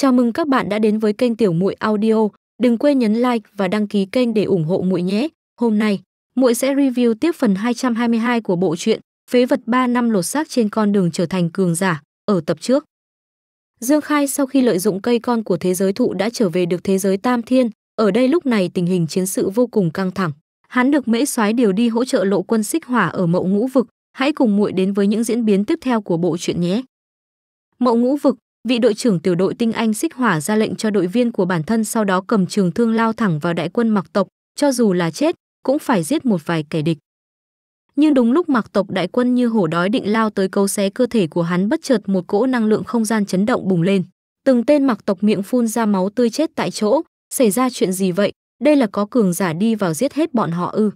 Chào mừng các bạn đã đến với kênh Tiểu Muội Audio. Đừng quên nhấn like và đăng ký kênh để ủng hộ muội nhé. Hôm nay, muội sẽ review tiếp phần 222 của bộ truyện Phế vật 3 năm lột xác trên con đường trở thành cường giả ở tập trước. Dương Khai sau khi lợi dụng cây con của thế giới thụ đã trở về được thế giới Tam Thiên, ở đây lúc này tình hình chiến sự vô cùng căng thẳng. Hắn được Mễ Soái điều đi hỗ trợ Lộ Quân Xích Hỏa ở Mậu Ngũ vực, hãy cùng muội đến với những diễn biến tiếp theo của bộ truyện nhé. Mậu Ngũ vực vị đội trưởng tiểu đội tinh anh xích hỏa ra lệnh cho đội viên của bản thân sau đó cầm trường thương lao thẳng vào đại quân mặc tộc, cho dù là chết, cũng phải giết một vài kẻ địch. Nhưng đúng lúc mặc tộc đại quân như hổ đói định lao tới cấu xé cơ thể của hắn bất chợt một cỗ năng lượng không gian chấn động bùng lên. Từng tên mặc tộc miệng phun ra máu tươi chết tại chỗ, xảy ra chuyện gì vậy? Đây là có cường giả đi vào giết hết bọn họ ư.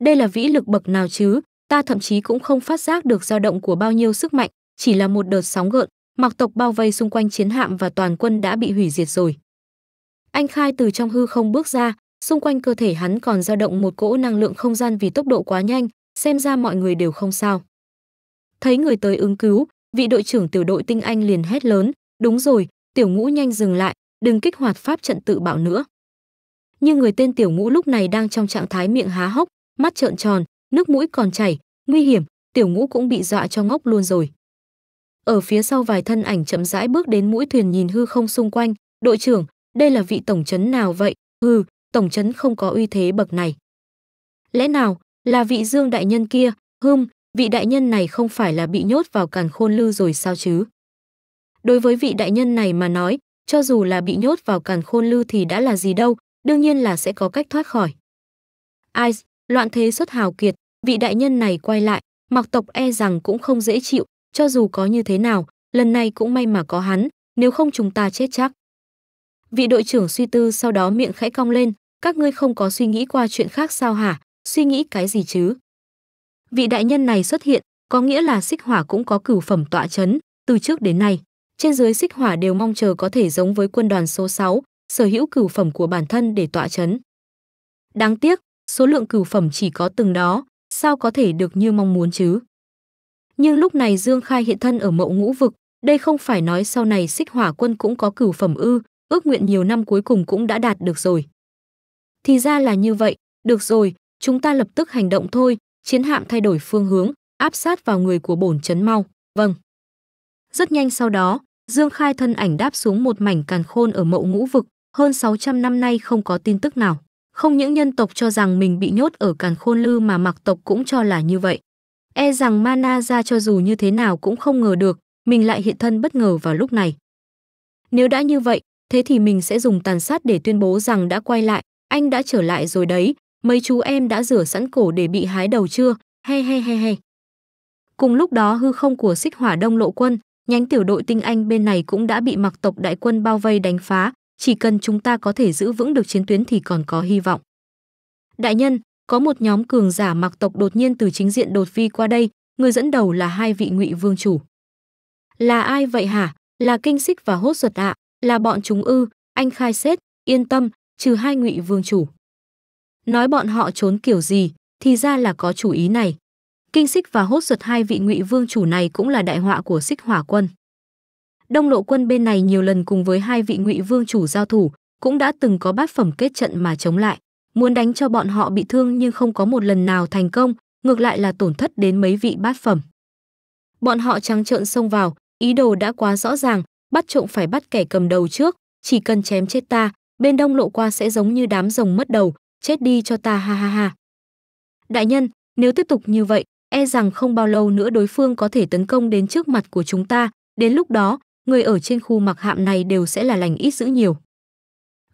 Đây là vĩ lực bậc nào chứ, ta thậm chí cũng không phát giác được dao động của bao nhiêu sức mạnh, chỉ là một đợt sóng gợn, Mặc tộc bao vây xung quanh chiến hạm và toàn quân đã bị hủy diệt rồi. Anh Khai từ trong hư không bước ra, xung quanh cơ thể hắn còn dao động một cỗ năng lượng không gian vì tốc độ quá nhanh, xem ra mọi người đều không sao. Thấy người tới ứng cứu, vị đội trưởng tiểu đội tinh anh liền hét lớn, đúng rồi, tiểu ngũ nhanh dừng lại, đừng kích hoạt pháp trận tự bạo nữa. Nhưng người tên tiểu ngũ lúc này đang trong trạng thái miệng há hốc, mắt trợn tròn, nước mũi còn chảy, nguy hiểm, tiểu ngũ cũng bị dọa cho ngốc luôn rồi. Ở phía sau vài thân ảnh chậm rãi bước đến mũi thuyền nhìn hư không xung quanh, "Đội trưởng, đây là vị tổng trấn nào vậy?" hư tổng trấn không có uy thế bậc này." "Lẽ nào là vị Dương đại nhân kia?" "Hừm, vị đại nhân này không phải là bị nhốt vào càn khôn lư rồi sao chứ?" Đối với vị đại nhân này mà nói, cho dù là bị nhốt vào càn khôn lư thì đã là gì đâu, đương nhiên là sẽ có cách thoát khỏi. Ai, loạn thế xuất hào kiệt, vị đại nhân này quay lại, mặc tộc e rằng cũng không dễ chịu, cho dù có như thế nào, lần này cũng may mà có hắn, nếu không chúng ta chết chắc. Vị đội trưởng suy tư sau đó miệng khẽ cong lên, các ngươi không có suy nghĩ qua chuyện khác sao hả, suy nghĩ cái gì chứ? Vị đại nhân này xuất hiện, có nghĩa là xích hỏa cũng có cửu phẩm tọa chấn, từ trước đến nay, trên dưới xích hỏa đều mong chờ có thể giống với quân đoàn số 6, sở hữu cửu phẩm của bản thân để tọa chấn. Đáng tiếc, số lượng cửu phẩm chỉ có từng đó, sao có thể được như mong muốn chứ? nhưng lúc này Dương Khai hiện thân ở mậu ngũ vực, đây không phải nói sau này xích hỏa quân cũng có cửu phẩm ư, ước nguyện nhiều năm cuối cùng cũng đã đạt được rồi. Thì ra là như vậy, được rồi, chúng ta lập tức hành động thôi, chiến hạm thay đổi phương hướng, áp sát vào người của bổn chấn mau, vâng. Rất nhanh sau đó, Dương Khai thân ảnh đáp xuống một mảnh càn khôn ở mậu ngũ vực, hơn 600 năm nay không có tin tức nào. Không những nhân tộc cho rằng mình bị nhốt ở càn khôn lư mà mặc tộc cũng cho là như vậy. E rằng Mana ra cho dù như thế nào cũng không ngờ được, mình lại hiện thân bất ngờ vào lúc này. Nếu đã như vậy, thế thì mình sẽ dùng tàn sát để tuyên bố rằng đã quay lại, anh đã trở lại rồi đấy, mấy chú em đã rửa sẵn cổ để bị hái đầu chưa, he he he he. Cùng lúc đó hư không của xích hỏa đông lộ quân, nhánh tiểu đội tinh anh bên này cũng đã bị mặc tộc đại quân bao vây đánh phá, chỉ cần chúng ta có thể giữ vững được chiến tuyến thì còn có hy vọng. Đại nhân, có một nhóm cường giả mặc tộc đột nhiên từ chính diện đột vi qua đây, người dẫn đầu là hai vị ngụy vương chủ. Là ai vậy hả? Là kinh xích và hốt ruột ạ, là bọn chúng ư, anh khai xét, yên tâm, trừ hai ngụy vương chủ. Nói bọn họ trốn kiểu gì, thì ra là có chủ ý này. Kinh xích và hốt ruột hai vị ngụy vương chủ này cũng là đại họa của xích hỏa quân. Đông lộ quân bên này nhiều lần cùng với hai vị ngụy vương chủ giao thủ, cũng đã từng có bát phẩm kết trận mà chống lại muốn đánh cho bọn họ bị thương nhưng không có một lần nào thành công, ngược lại là tổn thất đến mấy vị bát phẩm. Bọn họ trắng trợn xông vào, ý đồ đã quá rõ ràng, bắt trộm phải bắt kẻ cầm đầu trước, chỉ cần chém chết ta, bên đông lộ qua sẽ giống như đám rồng mất đầu, chết đi cho ta ha ha ha. Đại nhân, nếu tiếp tục như vậy, e rằng không bao lâu nữa đối phương có thể tấn công đến trước mặt của chúng ta, đến lúc đó, người ở trên khu mặc hạm này đều sẽ là lành ít dữ nhiều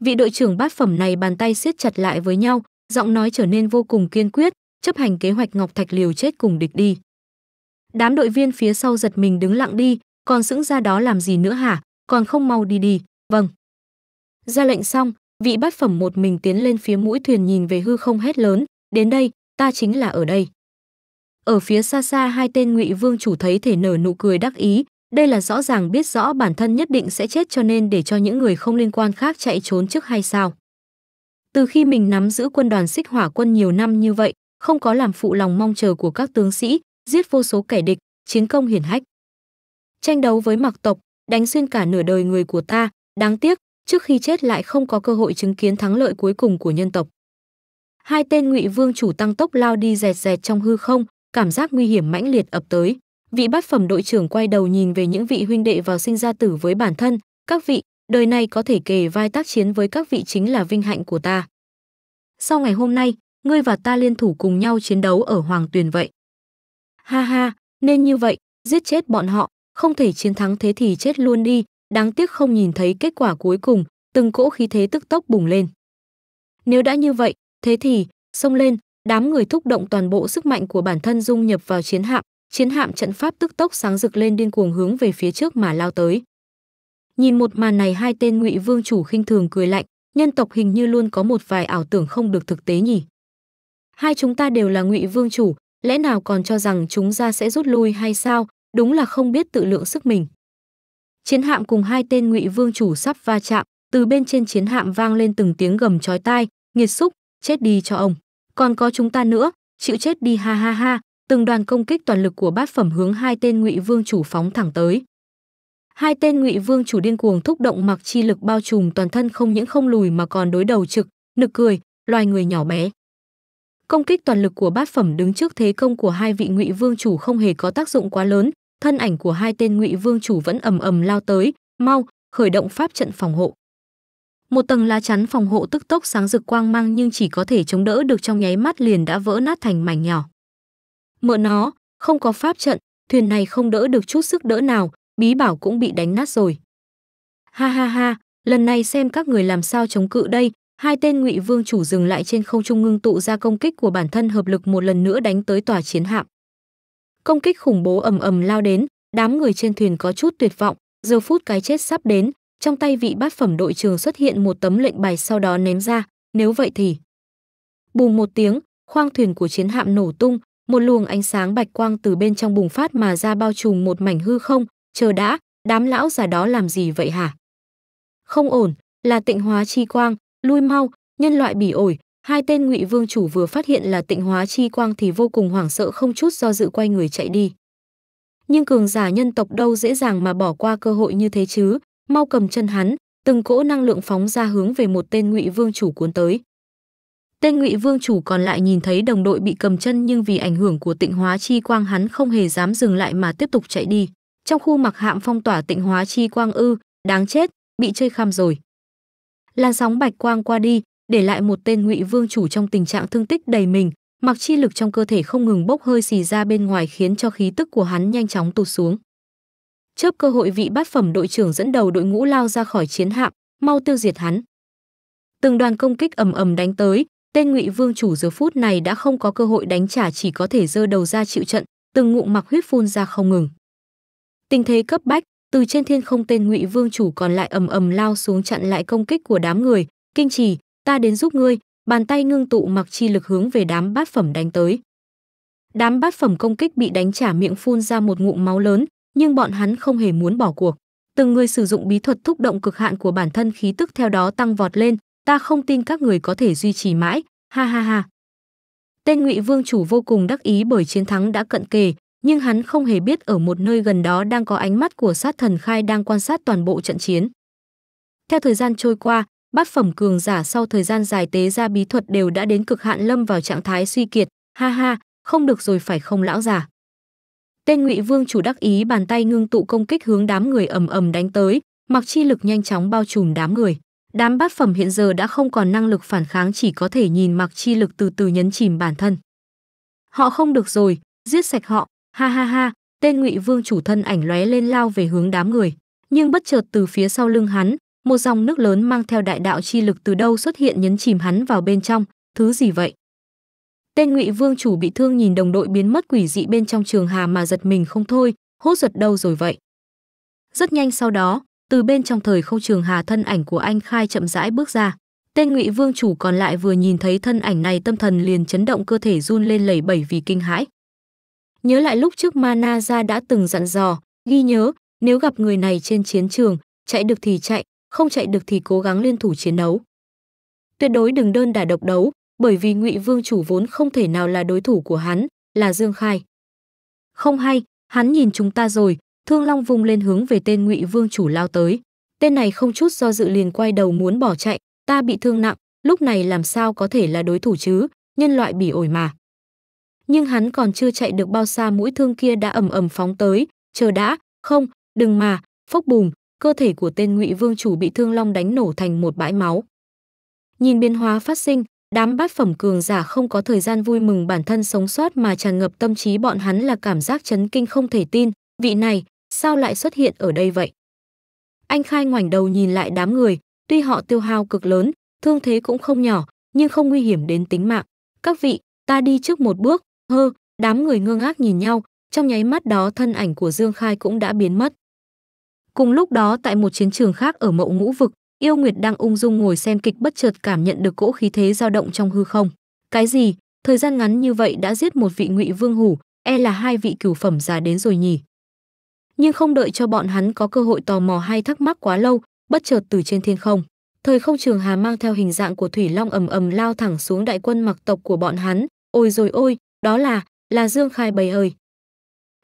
vị đội trưởng bát phẩm này bàn tay siết chặt lại với nhau, giọng nói trở nên vô cùng kiên quyết, chấp hành kế hoạch Ngọc Thạch liều chết cùng địch đi. Đám đội viên phía sau giật mình đứng lặng đi, còn sững ra đó làm gì nữa hả, còn không mau đi đi, vâng. Ra lệnh xong, vị bát phẩm một mình tiến lên phía mũi thuyền nhìn về hư không hét lớn, đến đây, ta chính là ở đây. Ở phía xa xa hai tên ngụy vương chủ thấy thể nở nụ cười đắc ý, đây là rõ ràng biết rõ bản thân nhất định sẽ chết cho nên để cho những người không liên quan khác chạy trốn trước hay sao? Từ khi mình nắm giữ quân đoàn xích hỏa quân nhiều năm như vậy, không có làm phụ lòng mong chờ của các tướng sĩ, giết vô số kẻ địch, chiến công hiển hách. Tranh đấu với mặc tộc, đánh xuyên cả nửa đời người của ta, đáng tiếc, trước khi chết lại không có cơ hội chứng kiến thắng lợi cuối cùng của nhân tộc. Hai tên ngụy vương chủ tăng tốc lao đi dẹt dẹt trong hư không, cảm giác nguy hiểm mãnh liệt ập tới vị bát phẩm đội trưởng quay đầu nhìn về những vị huynh đệ vào sinh ra tử với bản thân các vị đời này có thể kề vai tác chiến với các vị chính là vinh hạnh của ta sau ngày hôm nay ngươi và ta liên thủ cùng nhau chiến đấu ở hoàng tuyền vậy ha ha nên như vậy giết chết bọn họ không thể chiến thắng thế thì chết luôn đi đáng tiếc không nhìn thấy kết quả cuối cùng từng cỗ khí thế tức tốc bùng lên nếu đã như vậy thế thì xông lên đám người thúc động toàn bộ sức mạnh của bản thân dung nhập vào chiến hạm chiến hạm trận pháp tức tốc sáng rực lên điên cuồng hướng về phía trước mà lao tới. Nhìn một màn này hai tên Ngụy Vương chủ khinh thường cười lạnh, nhân tộc hình như luôn có một vài ảo tưởng không được thực tế nhỉ. Hai chúng ta đều là Ngụy Vương chủ, lẽ nào còn cho rằng chúng ta sẽ rút lui hay sao, đúng là không biết tự lượng sức mình. Chiến hạm cùng hai tên Ngụy Vương chủ sắp va chạm, từ bên trên chiến hạm vang lên từng tiếng gầm chói tai, nghiệt xúc, chết đi cho ông. Còn có chúng ta nữa, chịu chết đi ha ha ha, từng đoàn công kích toàn lực của bát phẩm hướng hai tên ngụy vương chủ phóng thẳng tới hai tên ngụy vương chủ điên cuồng thúc động mặc chi lực bao trùm toàn thân không những không lùi mà còn đối đầu trực nực cười loài người nhỏ bé công kích toàn lực của bát phẩm đứng trước thế công của hai vị ngụy vương chủ không hề có tác dụng quá lớn thân ảnh của hai tên ngụy vương chủ vẫn ầm ầm lao tới mau khởi động pháp trận phòng hộ một tầng lá chắn phòng hộ tức tốc sáng rực quang mang nhưng chỉ có thể chống đỡ được trong nháy mắt liền đã vỡ nát thành mảnh nhỏ mượn nó, không có pháp trận, thuyền này không đỡ được chút sức đỡ nào, bí bảo cũng bị đánh nát rồi. Ha ha ha, lần này xem các người làm sao chống cự đây, hai tên ngụy vương chủ dừng lại trên không trung ngưng tụ ra công kích của bản thân hợp lực một lần nữa đánh tới tòa chiến hạm. Công kích khủng bố ầm ầm lao đến, đám người trên thuyền có chút tuyệt vọng, giờ phút cái chết sắp đến, trong tay vị bát phẩm đội trường xuất hiện một tấm lệnh bài sau đó ném ra, nếu vậy thì... Bùm một tiếng, khoang thuyền của chiến hạm nổ tung, một luồng ánh sáng bạch quang từ bên trong bùng phát mà ra bao trùm một mảnh hư không, chờ đã, đám lão già đó làm gì vậy hả? Không ổn, là tịnh hóa chi quang, lui mau, nhân loại bỉ ổi, hai tên ngụy vương chủ vừa phát hiện là tịnh hóa chi quang thì vô cùng hoảng sợ không chút do dự quay người chạy đi. Nhưng cường giả nhân tộc đâu dễ dàng mà bỏ qua cơ hội như thế chứ, mau cầm chân hắn, từng cỗ năng lượng phóng ra hướng về một tên ngụy vương chủ cuốn tới. Tên Ngụy Vương chủ còn lại nhìn thấy đồng đội bị cầm chân nhưng vì ảnh hưởng của Tịnh Hóa Chi Quang hắn không hề dám dừng lại mà tiếp tục chạy đi. Trong khu mặc hạm phong tỏa Tịnh Hóa Chi Quang ư, đáng chết, bị chơi khăm rồi. Làn sóng bạch quang qua đi, để lại một tên Ngụy Vương chủ trong tình trạng thương tích đầy mình, mặc chi lực trong cơ thể không ngừng bốc hơi xì ra bên ngoài khiến cho khí tức của hắn nhanh chóng tụt xuống. Chớp cơ hội vị bát phẩm đội trưởng dẫn đầu đội ngũ lao ra khỏi chiến hạm, mau tiêu diệt hắn. Từng đoàn công kích ầm ầm đánh tới, Tên Ngụy Vương chủ giờ phút này đã không có cơ hội đánh trả chỉ có thể dơ đầu ra chịu trận, từng ngụm mặc huyết phun ra không ngừng. Tình thế cấp bách, từ trên thiên không tên Ngụy Vương chủ còn lại ầm ầm lao xuống chặn lại công kích của đám người, "Kinh trì, ta đến giúp ngươi." Bàn tay ngưng tụ mặc chi lực hướng về đám bát phẩm đánh tới. Đám bát phẩm công kích bị đánh trả miệng phun ra một ngụm máu lớn, nhưng bọn hắn không hề muốn bỏ cuộc. Từng người sử dụng bí thuật thúc động cực hạn của bản thân khí tức theo đó tăng vọt lên, ta không tin các người có thể duy trì mãi, ha ha ha. Tên Ngụy Vương chủ vô cùng đắc ý bởi chiến thắng đã cận kề, nhưng hắn không hề biết ở một nơi gần đó đang có ánh mắt của sát thần khai đang quan sát toàn bộ trận chiến. Theo thời gian trôi qua, bát phẩm cường giả sau thời gian dài tế ra bí thuật đều đã đến cực hạn lâm vào trạng thái suy kiệt, ha ha, không được rồi phải không lão giả. Tên Ngụy Vương chủ đắc ý bàn tay ngưng tụ công kích hướng đám người ầm ầm đánh tới, mặc chi lực nhanh chóng bao trùm đám người. Đám bát phẩm hiện giờ đã không còn năng lực phản kháng chỉ có thể nhìn mặc chi lực từ từ nhấn chìm bản thân. Họ không được rồi, giết sạch họ, ha ha ha, tên ngụy vương chủ thân ảnh lóe lên lao về hướng đám người. Nhưng bất chợt từ phía sau lưng hắn, một dòng nước lớn mang theo đại đạo chi lực từ đâu xuất hiện nhấn chìm hắn vào bên trong, thứ gì vậy? Tên ngụy vương chủ bị thương nhìn đồng đội biến mất quỷ dị bên trong trường hà mà giật mình không thôi, hốt giật đâu rồi vậy? Rất nhanh sau đó, từ bên trong thời không trường hà thân ảnh của anh khai chậm rãi bước ra tên ngụy vương chủ còn lại vừa nhìn thấy thân ảnh này tâm thần liền chấn động cơ thể run lên lẩy bẩy vì kinh hãi nhớ lại lúc trước mana ra đã từng dặn dò ghi nhớ nếu gặp người này trên chiến trường chạy được thì chạy không chạy được thì cố gắng liên thủ chiến đấu tuyệt đối đừng đơn đả độc đấu bởi vì ngụy vương chủ vốn không thể nào là đối thủ của hắn là dương khai không hay hắn nhìn chúng ta rồi Thương Long vung lên hướng về tên Ngụy Vương chủ lao tới. Tên này không chút do dự liền quay đầu muốn bỏ chạy, ta bị thương nặng, lúc này làm sao có thể là đối thủ chứ, nhân loại bỉ ổi mà. Nhưng hắn còn chưa chạy được bao xa mũi thương kia đã ầm ầm phóng tới, chờ đã, không, đừng mà, phốc bùm, cơ thể của tên Ngụy Vương chủ bị Thương Long đánh nổ thành một bãi máu. Nhìn biến hóa phát sinh, đám bát phẩm cường giả không có thời gian vui mừng bản thân sống sót mà tràn ngập tâm trí bọn hắn là cảm giác chấn kinh không thể tin, vị này, sao lại xuất hiện ở đây vậy? Anh Khai ngoảnh đầu nhìn lại đám người, tuy họ tiêu hao cực lớn, thương thế cũng không nhỏ, nhưng không nguy hiểm đến tính mạng. Các vị, ta đi trước một bước, hơ, đám người ngơ ngác nhìn nhau, trong nháy mắt đó thân ảnh của Dương Khai cũng đã biến mất. Cùng lúc đó tại một chiến trường khác ở mậu ngũ vực, Yêu Nguyệt đang ung dung ngồi xem kịch bất chợt cảm nhận được cỗ khí thế dao động trong hư không. Cái gì? Thời gian ngắn như vậy đã giết một vị ngụy vương hủ, e là hai vị cửu phẩm già đến rồi nhỉ? nhưng không đợi cho bọn hắn có cơ hội tò mò hay thắc mắc quá lâu, bất chợt từ trên thiên không, thời không trường hà mang theo hình dạng của thủy long ầm ầm lao thẳng xuống đại quân mặc tộc của bọn hắn, ôi rồi ôi, đó là, là Dương Khai bầy ơi.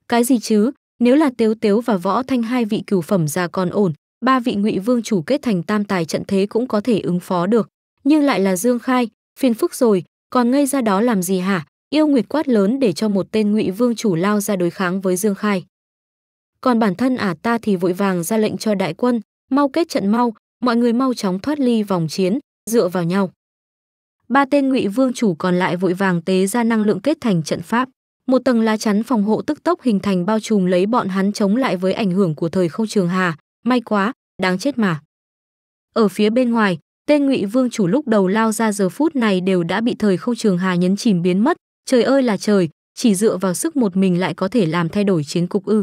Cái gì chứ, nếu là Tiếu Tiếu và Võ Thanh hai vị cửu phẩm già còn ổn, ba vị ngụy vương chủ kết thành tam tài trận thế cũng có thể ứng phó được, nhưng lại là Dương Khai, phiền phức rồi, còn ngây ra đó làm gì hả? Yêu Nguyệt quát lớn để cho một tên ngụy vương chủ lao ra đối kháng với Dương Khai còn bản thân ả à ta thì vội vàng ra lệnh cho đại quân, mau kết trận mau, mọi người mau chóng thoát ly vòng chiến, dựa vào nhau. Ba tên Ngụy Vương chủ còn lại vội vàng tế ra năng lượng kết thành trận pháp. Một tầng lá chắn phòng hộ tức tốc hình thành bao trùm lấy bọn hắn chống lại với ảnh hưởng của thời không trường hà, may quá, đáng chết mà. Ở phía bên ngoài, tên Ngụy Vương chủ lúc đầu lao ra giờ phút này đều đã bị thời không trường hà nhấn chìm biến mất, trời ơi là trời, chỉ dựa vào sức một mình lại có thể làm thay đổi chiến cục ư?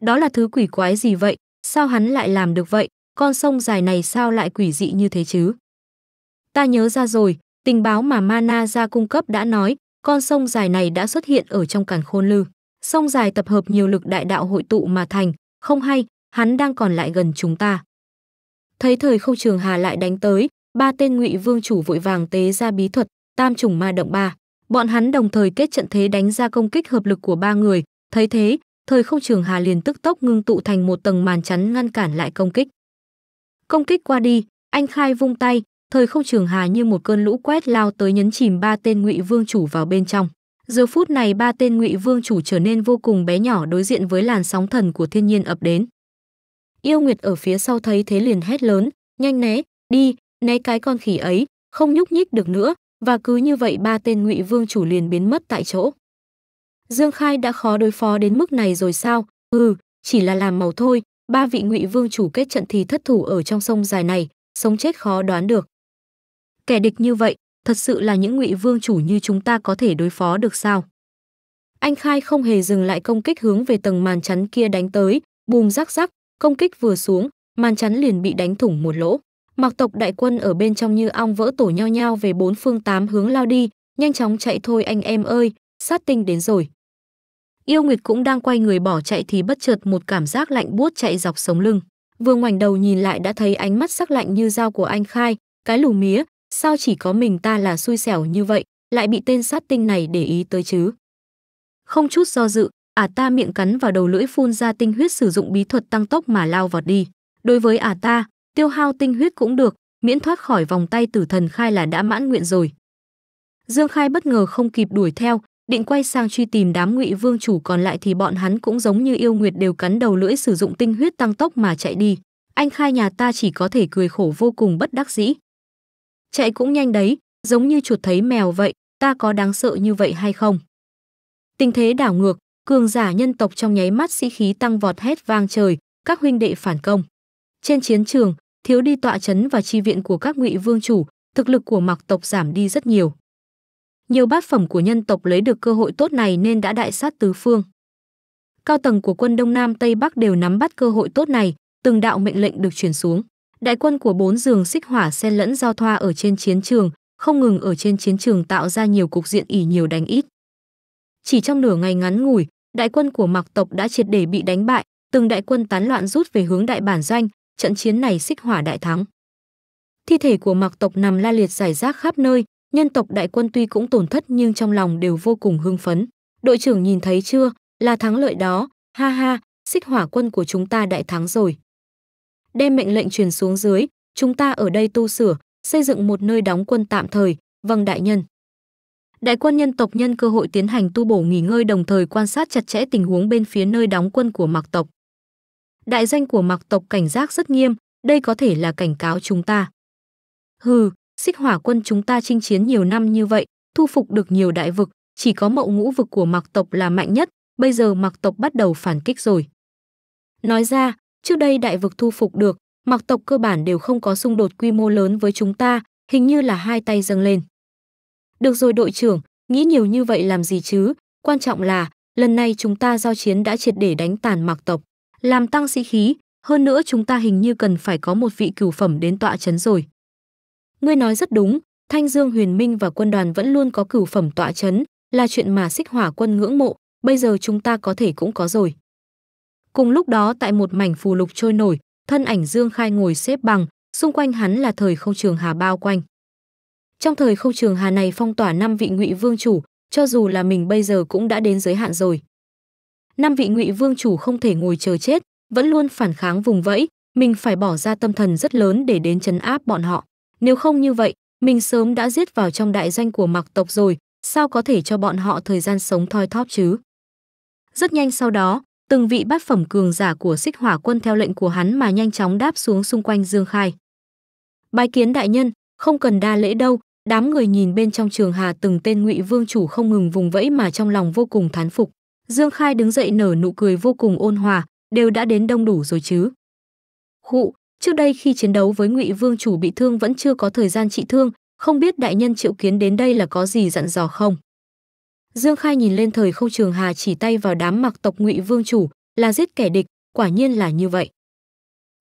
Đó là thứ quỷ quái gì vậy? Sao hắn lại làm được vậy? Con sông dài này sao lại quỷ dị như thế chứ? Ta nhớ ra rồi, tình báo mà Mana ra cung cấp đã nói, con sông dài này đã xuất hiện ở trong càn khôn lư. Sông dài tập hợp nhiều lực đại đạo hội tụ mà thành, không hay, hắn đang còn lại gần chúng ta. Thấy thời không trường hà lại đánh tới, ba tên ngụy vương chủ vội vàng tế ra bí thuật, tam trùng ma động ba. Bọn hắn đồng thời kết trận thế đánh ra công kích hợp lực của ba người, thấy thế, thời không trường hà liền tức tốc ngưng tụ thành một tầng màn chắn ngăn cản lại công kích. Công kích qua đi, anh khai vung tay, thời không trường hà như một cơn lũ quét lao tới nhấn chìm ba tên ngụy vương chủ vào bên trong. Giờ phút này ba tên ngụy vương chủ trở nên vô cùng bé nhỏ đối diện với làn sóng thần của thiên nhiên ập đến. Yêu Nguyệt ở phía sau thấy thế liền hét lớn, nhanh né, đi, né cái con khỉ ấy, không nhúc nhích được nữa, và cứ như vậy ba tên ngụy vương chủ liền biến mất tại chỗ. Dương Khai đã khó đối phó đến mức này rồi sao? Ừ, chỉ là làm màu thôi, ba vị ngụy vương chủ kết trận thì thất thủ ở trong sông dài này, sống chết khó đoán được. Kẻ địch như vậy, thật sự là những ngụy vương chủ như chúng ta có thể đối phó được sao? Anh Khai không hề dừng lại công kích hướng về tầng màn chắn kia đánh tới, bùm rắc rắc, công kích vừa xuống, màn chắn liền bị đánh thủng một lỗ. Mặc tộc đại quân ở bên trong như ong vỡ tổ nhao nhao về bốn phương tám hướng lao đi, nhanh chóng chạy thôi anh em ơi, sát tinh đến rồi. Yêu Nguyệt cũng đang quay người bỏ chạy thì bất chợt một cảm giác lạnh buốt chạy dọc sống lưng. Vừa ngoảnh đầu nhìn lại đã thấy ánh mắt sắc lạnh như dao của anh Khai, cái lù mía, sao chỉ có mình ta là xui xẻo như vậy, lại bị tên sát tinh này để ý tới chứ. Không chút do dự, ả à ta miệng cắn vào đầu lưỡi phun ra tinh huyết sử dụng bí thuật tăng tốc mà lao vọt đi. Đối với ả à ta, tiêu hao tinh huyết cũng được, miễn thoát khỏi vòng tay tử thần khai là đã mãn nguyện rồi. Dương Khai bất ngờ không kịp đuổi theo, định quay sang truy tìm đám ngụy vương chủ còn lại thì bọn hắn cũng giống như yêu nguyệt đều cắn đầu lưỡi sử dụng tinh huyết tăng tốc mà chạy đi anh khai nhà ta chỉ có thể cười khổ vô cùng bất đắc dĩ chạy cũng nhanh đấy giống như chuột thấy mèo vậy ta có đáng sợ như vậy hay không tình thế đảo ngược cường giả nhân tộc trong nháy mắt sĩ khí tăng vọt hét vang trời các huynh đệ phản công trên chiến trường thiếu đi tọa chấn và chi viện của các ngụy vương chủ thực lực của mặc tộc giảm đi rất nhiều nhiều bát phẩm của nhân tộc lấy được cơ hội tốt này nên đã đại sát tứ phương. Cao tầng của quân Đông Nam Tây Bắc đều nắm bắt cơ hội tốt này, từng đạo mệnh lệnh được truyền xuống. Đại quân của bốn giường xích hỏa xen lẫn giao thoa ở trên chiến trường, không ngừng ở trên chiến trường tạo ra nhiều cục diện ỉ nhiều đánh ít. Chỉ trong nửa ngày ngắn ngủi, đại quân của Mạc tộc đã triệt để bị đánh bại, từng đại quân tán loạn rút về hướng đại bản doanh, trận chiến này xích hỏa đại thắng. Thi thể của Mạc tộc nằm la liệt rải rác khắp nơi, Nhân tộc đại quân tuy cũng tổn thất nhưng trong lòng đều vô cùng hưng phấn. Đội trưởng nhìn thấy chưa, là thắng lợi đó, ha ha, xích hỏa quân của chúng ta đại thắng rồi. Đem mệnh lệnh truyền xuống dưới, chúng ta ở đây tu sửa, xây dựng một nơi đóng quân tạm thời, vâng đại nhân. Đại quân nhân tộc nhân cơ hội tiến hành tu bổ nghỉ ngơi đồng thời quan sát chặt chẽ tình huống bên phía nơi đóng quân của Mạc tộc. Đại danh của Mạc tộc cảnh giác rất nghiêm, đây có thể là cảnh cáo chúng ta. Hừ, xích hỏa quân chúng ta chinh chiến nhiều năm như vậy, thu phục được nhiều đại vực, chỉ có mậu ngũ vực của mặc tộc là mạnh nhất, bây giờ mặc tộc bắt đầu phản kích rồi. Nói ra, trước đây đại vực thu phục được, mặc tộc cơ bản đều không có xung đột quy mô lớn với chúng ta, hình như là hai tay dâng lên. Được rồi đội trưởng, nghĩ nhiều như vậy làm gì chứ, quan trọng là lần này chúng ta giao chiến đã triệt để đánh tàn mặc tộc, làm tăng sĩ khí, hơn nữa chúng ta hình như cần phải có một vị cửu phẩm đến tọa chấn rồi. Ngươi nói rất đúng, Thanh Dương Huyền Minh và quân đoàn vẫn luôn có cửu phẩm tọa chấn, là chuyện mà xích hỏa quân ngưỡng mộ, bây giờ chúng ta có thể cũng có rồi. Cùng lúc đó tại một mảnh phù lục trôi nổi, thân ảnh Dương Khai ngồi xếp bằng, xung quanh hắn là thời không trường hà bao quanh. Trong thời không trường hà này phong tỏa năm vị ngụy vương chủ, cho dù là mình bây giờ cũng đã đến giới hạn rồi. Năm vị ngụy vương chủ không thể ngồi chờ chết, vẫn luôn phản kháng vùng vẫy, mình phải bỏ ra tâm thần rất lớn để đến chấn áp bọn họ. Nếu không như vậy, mình sớm đã giết vào trong đại doanh của mặc tộc rồi, sao có thể cho bọn họ thời gian sống thoi thóp chứ? Rất nhanh sau đó, từng vị bát phẩm cường giả của xích hỏa quân theo lệnh của hắn mà nhanh chóng đáp xuống xung quanh Dương Khai. Bái kiến đại nhân, không cần đa lễ đâu, đám người nhìn bên trong trường hà từng tên ngụy vương chủ không ngừng vùng vẫy mà trong lòng vô cùng thán phục. Dương Khai đứng dậy nở nụ cười vô cùng ôn hòa, đều đã đến đông đủ rồi chứ. Khụ, Trước đây khi chiến đấu với Ngụy Vương chủ bị thương vẫn chưa có thời gian trị thương, không biết đại nhân Triệu Kiến đến đây là có gì dặn dò không. Dương Khai nhìn lên thời không trường hà chỉ tay vào đám mặc tộc Ngụy Vương chủ, là giết kẻ địch, quả nhiên là như vậy.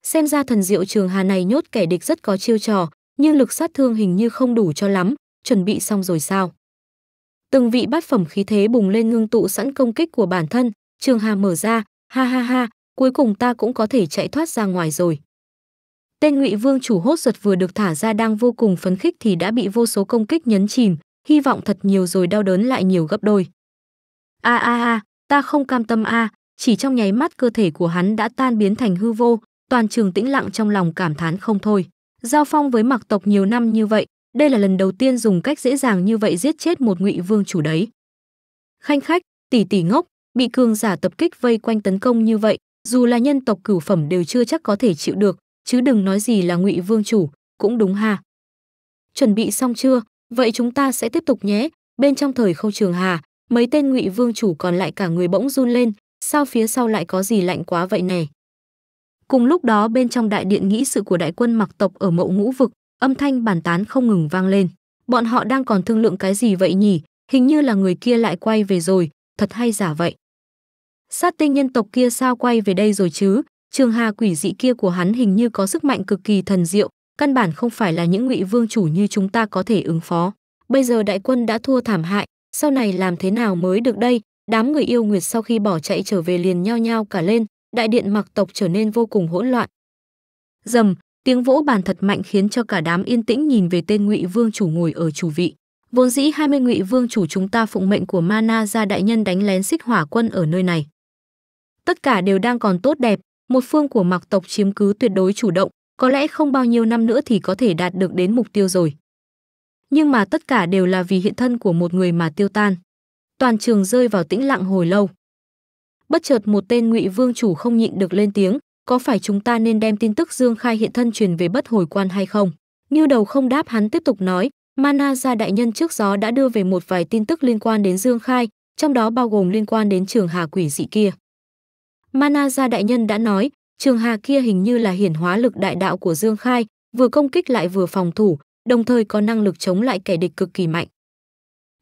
Xem ra thần diệu trường hà này nhốt kẻ địch rất có chiêu trò, nhưng lực sát thương hình như không đủ cho lắm, chuẩn bị xong rồi sao? Từng vị bát phẩm khí thế bùng lên ngưng tụ sẵn công kích của bản thân, trường hà mở ra, ha ha ha, cuối cùng ta cũng có thể chạy thoát ra ngoài rồi. Tên Ngụy Vương chủ hốt ruột vừa được thả ra đang vô cùng phấn khích thì đã bị vô số công kích nhấn chìm, hy vọng thật nhiều rồi đau đớn lại nhiều gấp đôi. A a a, ta không cam tâm a, chỉ trong nháy mắt cơ thể của hắn đã tan biến thành hư vô, toàn trường tĩnh lặng trong lòng cảm thán không thôi. Giao phong với mặc tộc nhiều năm như vậy, đây là lần đầu tiên dùng cách dễ dàng như vậy giết chết một Ngụy Vương chủ đấy. Khanh khách, tỷ tỷ ngốc, bị cường giả tập kích vây quanh tấn công như vậy, dù là nhân tộc cửu phẩm đều chưa chắc có thể chịu được, chứ đừng nói gì là ngụy vương chủ cũng đúng hà chuẩn bị xong chưa vậy chúng ta sẽ tiếp tục nhé bên trong thời khâu trường hà mấy tên ngụy vương chủ còn lại cả người bỗng run lên sao phía sau lại có gì lạnh quá vậy nè cùng lúc đó bên trong đại điện nghĩ sự của đại quân mặc tộc ở mậu ngũ vực âm thanh bàn tán không ngừng vang lên bọn họ đang còn thương lượng cái gì vậy nhỉ hình như là người kia lại quay về rồi thật hay giả vậy sát tinh nhân tộc kia sao quay về đây rồi chứ Trường Hà quỷ dị kia của hắn hình như có sức mạnh cực kỳ thần diệu, căn bản không phải là những ngụy vương chủ như chúng ta có thể ứng phó. Bây giờ đại quân đã thua thảm hại, sau này làm thế nào mới được đây? Đám người yêu Nguyệt sau khi bỏ chạy trở về liền nhao nhao cả lên, đại điện mặc tộc trở nên vô cùng hỗn loạn. Dầm, tiếng vỗ bàn thật mạnh khiến cho cả đám yên tĩnh nhìn về tên ngụy vương chủ ngồi ở chủ vị. Vốn dĩ 20 ngụy vương chủ chúng ta phụng mệnh của Mana ra đại nhân đánh lén xích hỏa quân ở nơi này. Tất cả đều đang còn tốt đẹp, một phương của mạc tộc chiếm cứ tuyệt đối chủ động, có lẽ không bao nhiêu năm nữa thì có thể đạt được đến mục tiêu rồi. Nhưng mà tất cả đều là vì hiện thân của một người mà tiêu tan. Toàn trường rơi vào tĩnh lặng hồi lâu. Bất chợt một tên ngụy vương chủ không nhịn được lên tiếng, có phải chúng ta nên đem tin tức Dương Khai hiện thân truyền về bất hồi quan hay không? Như đầu không đáp hắn tiếp tục nói, Mana gia đại nhân trước gió đã đưa về một vài tin tức liên quan đến Dương Khai, trong đó bao gồm liên quan đến trường Hà Quỷ dị kia. Mana gia đại nhân đã nói, trường hà kia hình như là hiển hóa lực đại đạo của Dương Khai, vừa công kích lại vừa phòng thủ, đồng thời có năng lực chống lại kẻ địch cực kỳ mạnh.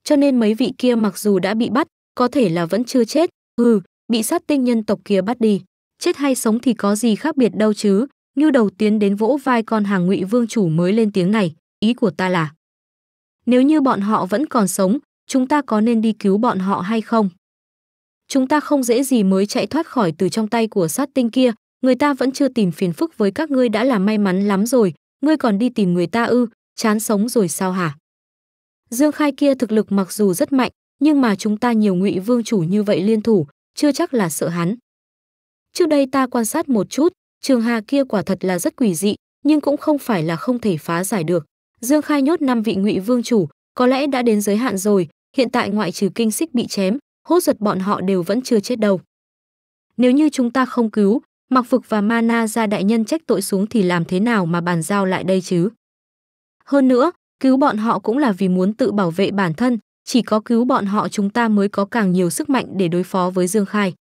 Cho nên mấy vị kia mặc dù đã bị bắt, có thể là vẫn chưa chết, hừ, bị sát tinh nhân tộc kia bắt đi. Chết hay sống thì có gì khác biệt đâu chứ, như đầu tiến đến vỗ vai con hàng ngụy vương chủ mới lên tiếng này, ý của ta là. Nếu như bọn họ vẫn còn sống, chúng ta có nên đi cứu bọn họ hay không? chúng ta không dễ gì mới chạy thoát khỏi từ trong tay của sát tinh kia người ta vẫn chưa tìm phiền phức với các ngươi đã là may mắn lắm rồi ngươi còn đi tìm người ta ư chán sống rồi sao hả dương khai kia thực lực mặc dù rất mạnh nhưng mà chúng ta nhiều ngụy vương chủ như vậy liên thủ chưa chắc là sợ hắn trước đây ta quan sát một chút trường hà kia quả thật là rất quỷ dị nhưng cũng không phải là không thể phá giải được dương khai nhốt năm vị ngụy vương chủ có lẽ đã đến giới hạn rồi hiện tại ngoại trừ kinh xích bị chém hốt giật bọn họ đều vẫn chưa chết đâu. Nếu như chúng ta không cứu, mặc Phục và Mana ra đại nhân trách tội xuống thì làm thế nào mà bàn giao lại đây chứ? Hơn nữa, cứu bọn họ cũng là vì muốn tự bảo vệ bản thân, chỉ có cứu bọn họ chúng ta mới có càng nhiều sức mạnh để đối phó với Dương Khai.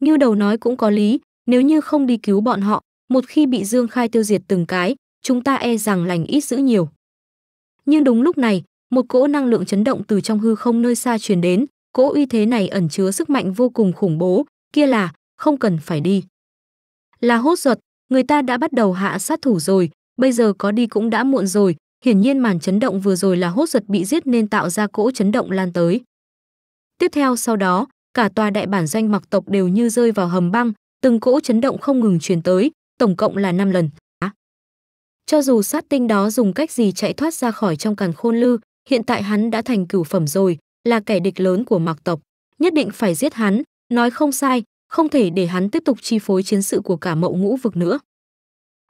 Như đầu nói cũng có lý, nếu như không đi cứu bọn họ, một khi bị Dương Khai tiêu diệt từng cái, chúng ta e rằng lành ít giữ nhiều. Nhưng đúng lúc này, một cỗ năng lượng chấn động từ trong hư không nơi xa truyền đến, cỗ uy thế này ẩn chứa sức mạnh vô cùng khủng bố, kia là không cần phải đi. Là hốt ruột, người ta đã bắt đầu hạ sát thủ rồi, bây giờ có đi cũng đã muộn rồi, hiển nhiên màn chấn động vừa rồi là hốt ruột bị giết nên tạo ra cỗ chấn động lan tới. Tiếp theo sau đó, cả tòa đại bản doanh mặc tộc đều như rơi vào hầm băng, từng cỗ chấn động không ngừng truyền tới, tổng cộng là 5 lần. À. Cho dù sát tinh đó dùng cách gì chạy thoát ra khỏi trong càn khôn lư, hiện tại hắn đã thành cửu phẩm rồi, là kẻ địch lớn của Mạc tộc, nhất định phải giết hắn, nói không sai, không thể để hắn tiếp tục chi phối chiến sự của cả mậu ngũ vực nữa.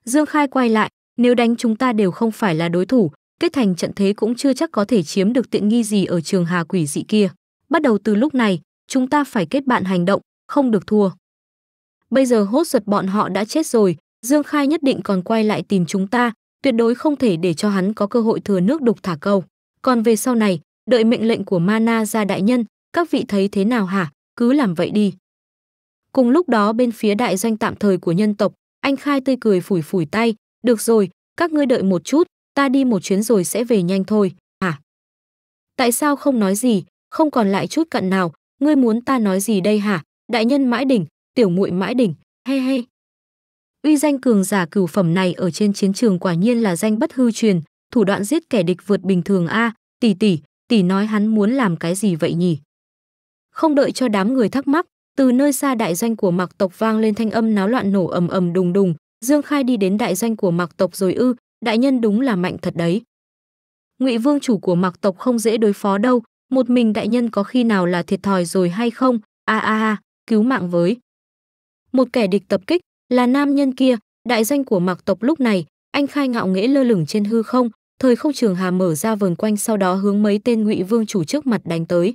Dương Khai quay lại, nếu đánh chúng ta đều không phải là đối thủ, kết thành trận thế cũng chưa chắc có thể chiếm được tiện nghi gì ở trường Hà Quỷ dị kia. Bắt đầu từ lúc này, chúng ta phải kết bạn hành động, không được thua. Bây giờ hốt ruột bọn họ đã chết rồi, Dương Khai nhất định còn quay lại tìm chúng ta, tuyệt đối không thể để cho hắn có cơ hội thừa nước đục thả câu. Còn về sau này, đợi mệnh lệnh của mana ra đại nhân các vị thấy thế nào hả cứ làm vậy đi cùng lúc đó bên phía đại doanh tạm thời của nhân tộc anh khai tươi cười phủi phủi tay được rồi các ngươi đợi một chút ta đi một chuyến rồi sẽ về nhanh thôi hả tại sao không nói gì không còn lại chút cặn nào ngươi muốn ta nói gì đây hả đại nhân mãi đỉnh tiểu muội mãi đỉnh he he uy danh cường giả cửu phẩm này ở trên chiến trường quả nhiên là danh bất hư truyền thủ đoạn giết kẻ địch vượt bình thường a tỷ tỷ tỷ nói hắn muốn làm cái gì vậy nhỉ? Không đợi cho đám người thắc mắc, từ nơi xa đại doanh của Mặc tộc vang lên thanh âm náo loạn nổ ầm ầm đùng đùng, Dương Khai đi đến đại doanh của Mặc tộc rồi ư, đại nhân đúng là mạnh thật đấy. Ngụy Vương chủ của Mặc tộc không dễ đối phó đâu, một mình đại nhân có khi nào là thiệt thòi rồi hay không? A a a, cứu mạng với. Một kẻ địch tập kích là nam nhân kia, đại danh của Mặc tộc lúc này, anh khai ngạo nghễ lơ lửng trên hư không, thời không trường hà mở ra vườn quanh sau đó hướng mấy tên ngụy vương chủ trước mặt đánh tới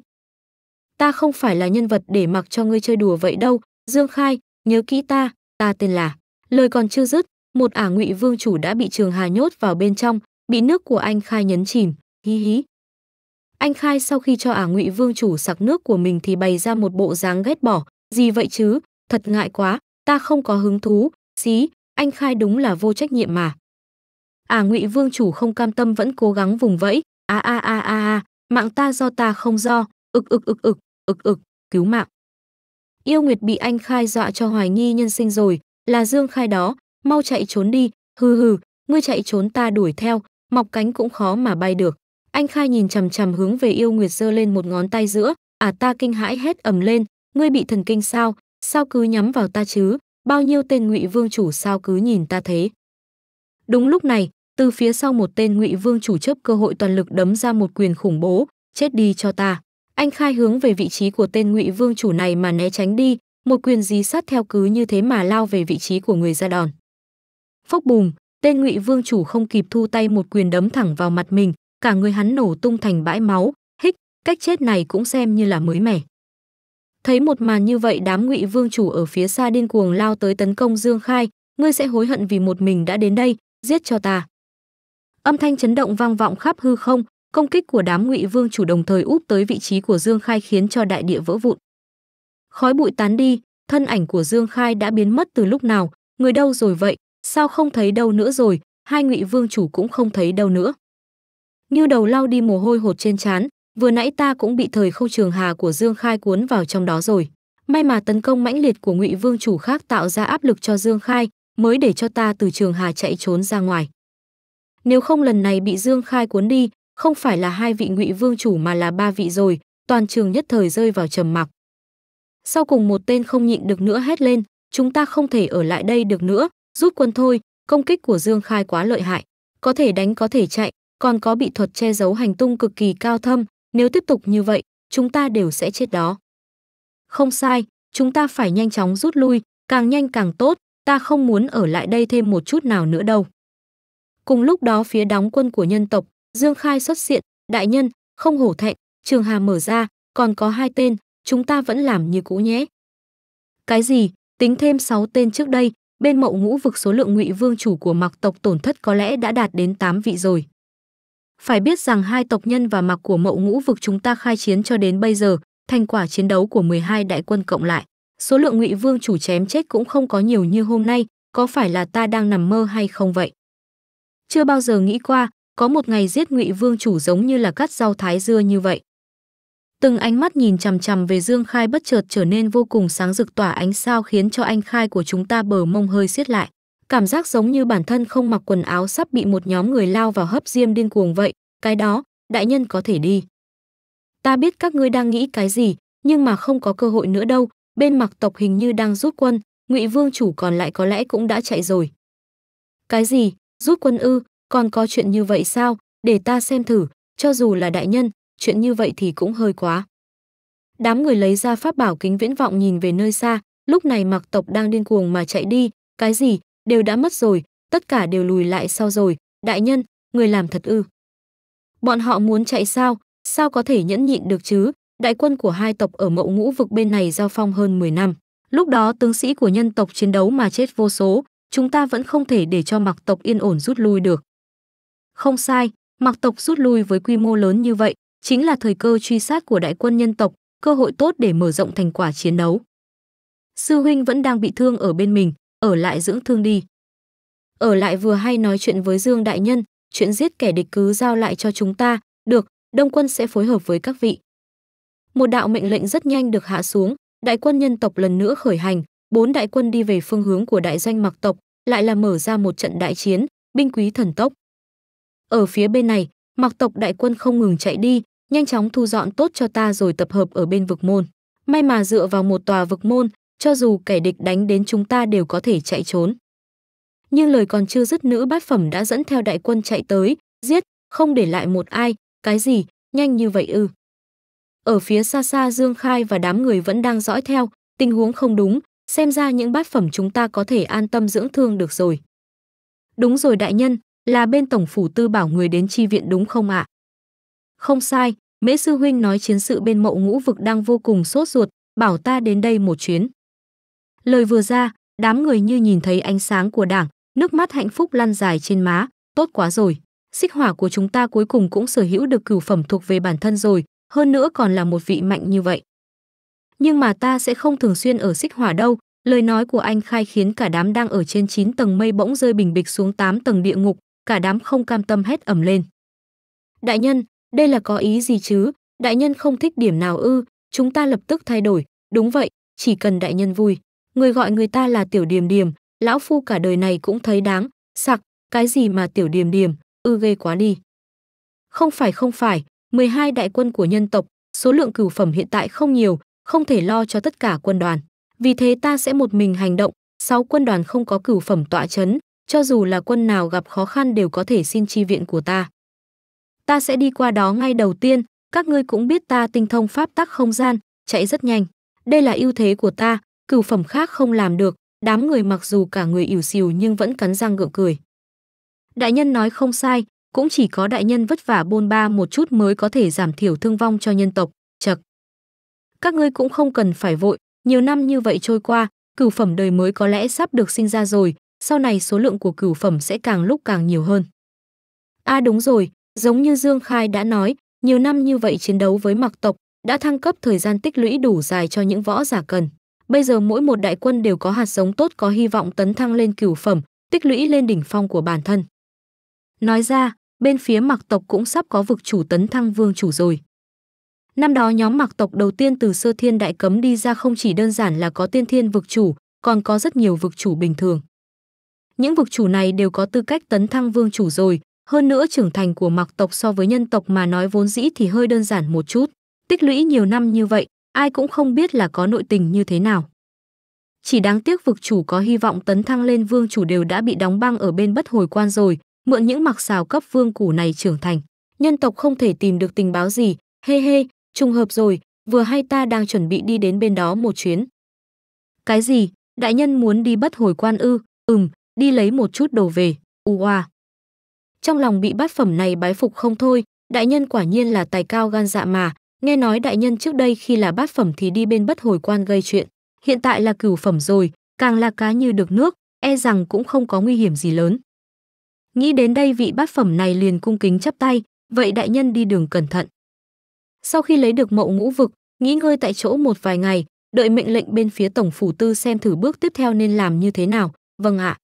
ta không phải là nhân vật để mặc cho ngươi chơi đùa vậy đâu dương khai nhớ kỹ ta ta tên là lời còn chưa dứt một ả ngụy vương chủ đã bị trường hà nhốt vào bên trong bị nước của anh khai nhấn chìm hí hí anh khai sau khi cho ả ngụy vương chủ sặc nước của mình thì bày ra một bộ dáng ghét bỏ gì vậy chứ thật ngại quá ta không có hứng thú xí anh khai đúng là vô trách nhiệm mà à ngụy vương chủ không cam tâm vẫn cố gắng vùng vẫy a a a a a mạng ta do ta không do ực ực ực ực ực ực cứu mạng yêu nguyệt bị anh khai dọa cho hoài nghi nhân sinh rồi là dương khai đó mau chạy trốn đi hừ hừ ngươi chạy trốn ta đuổi theo mọc cánh cũng khó mà bay được anh khai nhìn chằm chằm hướng về yêu nguyệt giơ lên một ngón tay giữa à ta kinh hãi hết ầm lên ngươi bị thần kinh sao sao cứ nhắm vào ta chứ bao nhiêu tên ngụy vương chủ sao cứ nhìn ta thế đúng lúc này từ phía sau một tên ngụy vương chủ chớp cơ hội toàn lực đấm ra một quyền khủng bố chết đi cho ta anh khai hướng về vị trí của tên ngụy vương chủ này mà né tránh đi một quyền dí sát theo cứ như thế mà lao về vị trí của người ra đòn phốc bùm tên ngụy vương chủ không kịp thu tay một quyền đấm thẳng vào mặt mình cả người hắn nổ tung thành bãi máu hích cách chết này cũng xem như là mới mẻ thấy một màn như vậy đám ngụy vương chủ ở phía xa điên cuồng lao tới tấn công dương khai ngươi sẽ hối hận vì một mình đã đến đây giết cho ta âm thanh chấn động vang vọng khắp hư không công kích của đám ngụy vương chủ đồng thời úp tới vị trí của dương khai khiến cho đại địa vỡ vụn khói bụi tán đi thân ảnh của dương khai đã biến mất từ lúc nào người đâu rồi vậy sao không thấy đâu nữa rồi hai ngụy vương chủ cũng không thấy đâu nữa như đầu lau đi mồ hôi hột trên trán vừa nãy ta cũng bị thời khâu trường hà của dương khai cuốn vào trong đó rồi may mà tấn công mãnh liệt của ngụy vương chủ khác tạo ra áp lực cho dương khai mới để cho ta từ trường hà chạy trốn ra ngoài nếu không lần này bị Dương Khai cuốn đi, không phải là hai vị ngụy vương chủ mà là ba vị rồi, toàn trường nhất thời rơi vào trầm mặc. Sau cùng một tên không nhịn được nữa hét lên, chúng ta không thể ở lại đây được nữa, rút quân thôi, công kích của Dương Khai quá lợi hại, có thể đánh có thể chạy, còn có bị thuật che giấu hành tung cực kỳ cao thâm, nếu tiếp tục như vậy, chúng ta đều sẽ chết đó. Không sai, chúng ta phải nhanh chóng rút lui, càng nhanh càng tốt, ta không muốn ở lại đây thêm một chút nào nữa đâu. Cùng lúc đó phía đóng quân của nhân tộc, Dương Khai xuất hiện, đại nhân, không hổ thẹn, Trường Hà mở ra, còn có hai tên, chúng ta vẫn làm như cũ nhé. Cái gì, tính thêm sáu tên trước đây, bên mậu ngũ vực số lượng ngụy vương chủ của mạc tộc tổn thất có lẽ đã đạt đến tám vị rồi. Phải biết rằng hai tộc nhân và mạc của mậu ngũ vực chúng ta khai chiến cho đến bây giờ, thành quả chiến đấu của 12 đại quân cộng lại. Số lượng ngụy vương chủ chém chết cũng không có nhiều như hôm nay, có phải là ta đang nằm mơ hay không vậy? chưa bao giờ nghĩ qua có một ngày giết ngụy vương chủ giống như là cắt rau thái dưa như vậy từng ánh mắt nhìn chằm chằm về dương khai bất chợt trở nên vô cùng sáng rực tỏa ánh sao khiến cho anh khai của chúng ta bờ mông hơi xiết lại cảm giác giống như bản thân không mặc quần áo sắp bị một nhóm người lao vào hấp diêm điên cuồng vậy cái đó đại nhân có thể đi ta biết các ngươi đang nghĩ cái gì nhưng mà không có cơ hội nữa đâu bên mặc tộc hình như đang rút quân ngụy vương chủ còn lại có lẽ cũng đã chạy rồi cái gì rút quân ư, còn có chuyện như vậy sao, để ta xem thử, cho dù là đại nhân, chuyện như vậy thì cũng hơi quá. Đám người lấy ra pháp bảo kính viễn vọng nhìn về nơi xa, lúc này mặc tộc đang điên cuồng mà chạy đi, cái gì, đều đã mất rồi, tất cả đều lùi lại sau rồi, đại nhân, người làm thật ư. Bọn họ muốn chạy sao, sao có thể nhẫn nhịn được chứ, đại quân của hai tộc ở mậu ngũ vực bên này giao phong hơn 10 năm. Lúc đó tướng sĩ của nhân tộc chiến đấu mà chết vô số, chúng ta vẫn không thể để cho mặc tộc yên ổn rút lui được. Không sai, mặc tộc rút lui với quy mô lớn như vậy chính là thời cơ truy sát của đại quân nhân tộc, cơ hội tốt để mở rộng thành quả chiến đấu. Sư huynh vẫn đang bị thương ở bên mình, ở lại dưỡng thương đi. Ở lại vừa hay nói chuyện với Dương Đại Nhân, chuyện giết kẻ địch cứ giao lại cho chúng ta, được, Đông quân sẽ phối hợp với các vị. Một đạo mệnh lệnh rất nhanh được hạ xuống, đại quân nhân tộc lần nữa khởi hành, bốn đại quân đi về phương hướng của đại doanh mặc tộc, lại là mở ra một trận đại chiến, binh quý thần tốc. Ở phía bên này, mặc tộc đại quân không ngừng chạy đi, nhanh chóng thu dọn tốt cho ta rồi tập hợp ở bên vực môn. May mà dựa vào một tòa vực môn, cho dù kẻ địch đánh đến chúng ta đều có thể chạy trốn. Nhưng lời còn chưa dứt nữ bát phẩm đã dẫn theo đại quân chạy tới, giết, không để lại một ai, cái gì, nhanh như vậy ư. Ở phía xa xa Dương Khai và đám người vẫn đang dõi theo, tình huống không đúng, xem ra những bát phẩm chúng ta có thể an tâm dưỡng thương được rồi. Đúng rồi đại nhân, là bên tổng phủ tư bảo người đến chi viện đúng không ạ? Không sai, Mễ Sư Huynh nói chiến sự bên mậu ngũ vực đang vô cùng sốt ruột, bảo ta đến đây một chuyến. Lời vừa ra, đám người như nhìn thấy ánh sáng của đảng, nước mắt hạnh phúc lăn dài trên má, tốt quá rồi. Xích hỏa của chúng ta cuối cùng cũng sở hữu được cửu phẩm thuộc về bản thân rồi, hơn nữa còn là một vị mạnh như vậy nhưng mà ta sẽ không thường xuyên ở xích hỏa đâu. Lời nói của anh khai khiến cả đám đang ở trên 9 tầng mây bỗng rơi bình bịch xuống 8 tầng địa ngục, cả đám không cam tâm hét ẩm lên. Đại nhân, đây là có ý gì chứ? Đại nhân không thích điểm nào ư? Chúng ta lập tức thay đổi. Đúng vậy, chỉ cần đại nhân vui. Người gọi người ta là tiểu điểm điểm, lão phu cả đời này cũng thấy đáng. Sặc, cái gì mà tiểu điểm điểm, ư ghê quá đi. Không phải không phải, 12 đại quân của nhân tộc, số lượng cửu phẩm hiện tại không nhiều, không thể lo cho tất cả quân đoàn. Vì thế ta sẽ một mình hành động, sáu quân đoàn không có cửu phẩm tọa chấn, cho dù là quân nào gặp khó khăn đều có thể xin chi viện của ta. Ta sẽ đi qua đó ngay đầu tiên, các ngươi cũng biết ta tinh thông pháp tắc không gian, chạy rất nhanh. Đây là ưu thế của ta, cửu phẩm khác không làm được, đám người mặc dù cả người ỉu xìu nhưng vẫn cắn răng gượng cười. Đại nhân nói không sai, cũng chỉ có đại nhân vất vả bôn ba một chút mới có thể giảm thiểu thương vong cho nhân tộc, chật các ngươi cũng không cần phải vội, nhiều năm như vậy trôi qua, cửu phẩm đời mới có lẽ sắp được sinh ra rồi, sau này số lượng của cửu phẩm sẽ càng lúc càng nhiều hơn. A à đúng rồi, giống như Dương Khai đã nói, nhiều năm như vậy chiến đấu với mặc tộc, đã thăng cấp thời gian tích lũy đủ dài cho những võ giả cần. Bây giờ mỗi một đại quân đều có hạt giống tốt có hy vọng tấn thăng lên cửu phẩm, tích lũy lên đỉnh phong của bản thân. Nói ra, bên phía mặc tộc cũng sắp có vực chủ tấn thăng vương chủ rồi. Năm đó nhóm mạc tộc đầu tiên từ sơ thiên đại cấm đi ra không chỉ đơn giản là có tiên thiên vực chủ, còn có rất nhiều vực chủ bình thường. Những vực chủ này đều có tư cách tấn thăng vương chủ rồi, hơn nữa trưởng thành của mạc tộc so với nhân tộc mà nói vốn dĩ thì hơi đơn giản một chút. Tích lũy nhiều năm như vậy, ai cũng không biết là có nội tình như thế nào. Chỉ đáng tiếc vực chủ có hy vọng tấn thăng lên vương chủ đều đã bị đóng băng ở bên bất hồi quan rồi, mượn những mặc xào cấp vương củ này trưởng thành. Nhân tộc không thể tìm được tình báo gì, hê hey hê, Trùng hợp rồi, vừa hay ta đang chuẩn bị đi đến bên đó một chuyến. Cái gì? Đại nhân muốn đi bắt hồi quan ư? Ừm, đi lấy một chút đồ về. Ua. Trong lòng bị bát phẩm này bái phục không thôi, đại nhân quả nhiên là tài cao gan dạ mà, nghe nói đại nhân trước đây khi là bát phẩm thì đi bên bất hồi quan gây chuyện, hiện tại là cửu phẩm rồi, càng là cá như được nước, e rằng cũng không có nguy hiểm gì lớn. Nghĩ đến đây vị bát phẩm này liền cung kính chắp tay, vậy đại nhân đi đường cẩn thận. Sau khi lấy được mậu ngũ vực, nghỉ ngơi tại chỗ một vài ngày, đợi mệnh lệnh bên phía tổng phủ tư xem thử bước tiếp theo nên làm như thế nào. Vâng ạ.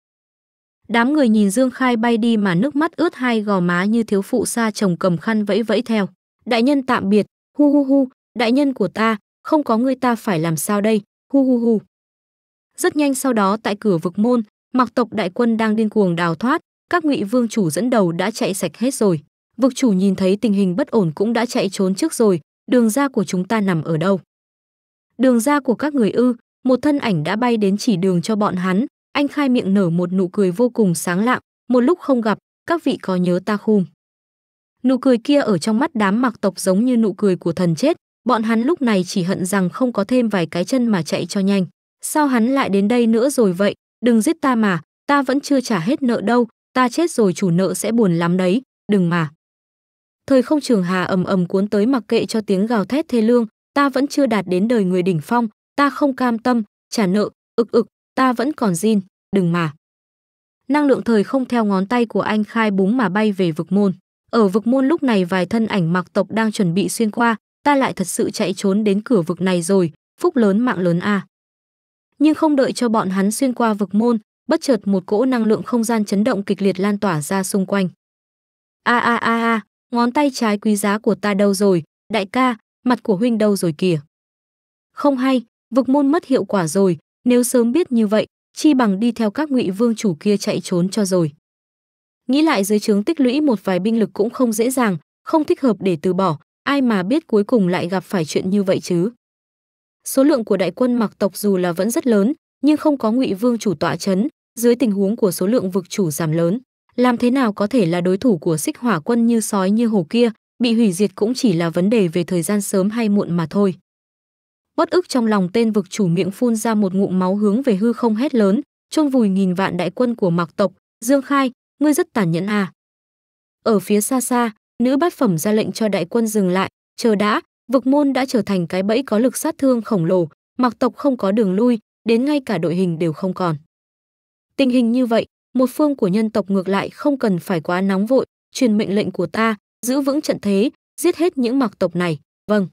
Đám người nhìn Dương Khai bay đi mà nước mắt ướt hai gò má như thiếu phụ xa chồng cầm khăn vẫy vẫy theo. Đại nhân tạm biệt, hu hu hu, đại nhân của ta, không có người ta phải làm sao đây, hu hu hu. Rất nhanh sau đó tại cửa vực môn, mặc tộc đại quân đang điên cuồng đào thoát, các ngụy vương chủ dẫn đầu đã chạy sạch hết rồi vực chủ nhìn thấy tình hình bất ổn cũng đã chạy trốn trước rồi, đường ra của chúng ta nằm ở đâu? Đường ra của các người ư, một thân ảnh đã bay đến chỉ đường cho bọn hắn, anh khai miệng nở một nụ cười vô cùng sáng lạng, một lúc không gặp, các vị có nhớ ta khum. Nụ cười kia ở trong mắt đám mặc tộc giống như nụ cười của thần chết, bọn hắn lúc này chỉ hận rằng không có thêm vài cái chân mà chạy cho nhanh. Sao hắn lại đến đây nữa rồi vậy, đừng giết ta mà, ta vẫn chưa trả hết nợ đâu, ta chết rồi chủ nợ sẽ buồn lắm đấy, đừng mà thời không trường hà ầm ầm cuốn tới mặc kệ cho tiếng gào thét thê lương, ta vẫn chưa đạt đến đời người đỉnh phong, ta không cam tâm, trả nợ, ực ực, ta vẫn còn zin, đừng mà. Năng lượng thời không theo ngón tay của anh khai búng mà bay về vực môn. Ở vực môn lúc này vài thân ảnh mặc tộc đang chuẩn bị xuyên qua, ta lại thật sự chạy trốn đến cửa vực này rồi, phúc lớn mạng lớn a. À. Nhưng không đợi cho bọn hắn xuyên qua vực môn, bất chợt một cỗ năng lượng không gian chấn động kịch liệt lan tỏa ra xung quanh. A a a a, ngón tay trái quý giá của ta đâu rồi, đại ca, mặt của huynh đâu rồi kìa. Không hay, vực môn mất hiệu quả rồi, nếu sớm biết như vậy, chi bằng đi theo các ngụy vương chủ kia chạy trốn cho rồi. Nghĩ lại dưới trướng tích lũy một vài binh lực cũng không dễ dàng, không thích hợp để từ bỏ, ai mà biết cuối cùng lại gặp phải chuyện như vậy chứ. Số lượng của đại quân mặc tộc dù là vẫn rất lớn, nhưng không có ngụy vương chủ tọa chấn, dưới tình huống của số lượng vực chủ giảm lớn làm thế nào có thể là đối thủ của xích hỏa quân như sói như hổ kia, bị hủy diệt cũng chỉ là vấn đề về thời gian sớm hay muộn mà thôi. Bất ức trong lòng tên vực chủ miệng phun ra một ngụm máu hướng về hư không hét lớn, chôn vùi nghìn vạn đại quân của Mạc tộc, Dương Khai, ngươi rất tàn nhẫn à. Ở phía xa xa, nữ bát phẩm ra lệnh cho đại quân dừng lại, chờ đã, vực môn đã trở thành cái bẫy có lực sát thương khổng lồ, Mạc tộc không có đường lui, đến ngay cả đội hình đều không còn. Tình hình như vậy, một phương của nhân tộc ngược lại không cần phải quá nóng vội, truyền mệnh lệnh của ta, giữ vững trận thế, giết hết những mặc tộc này, vâng.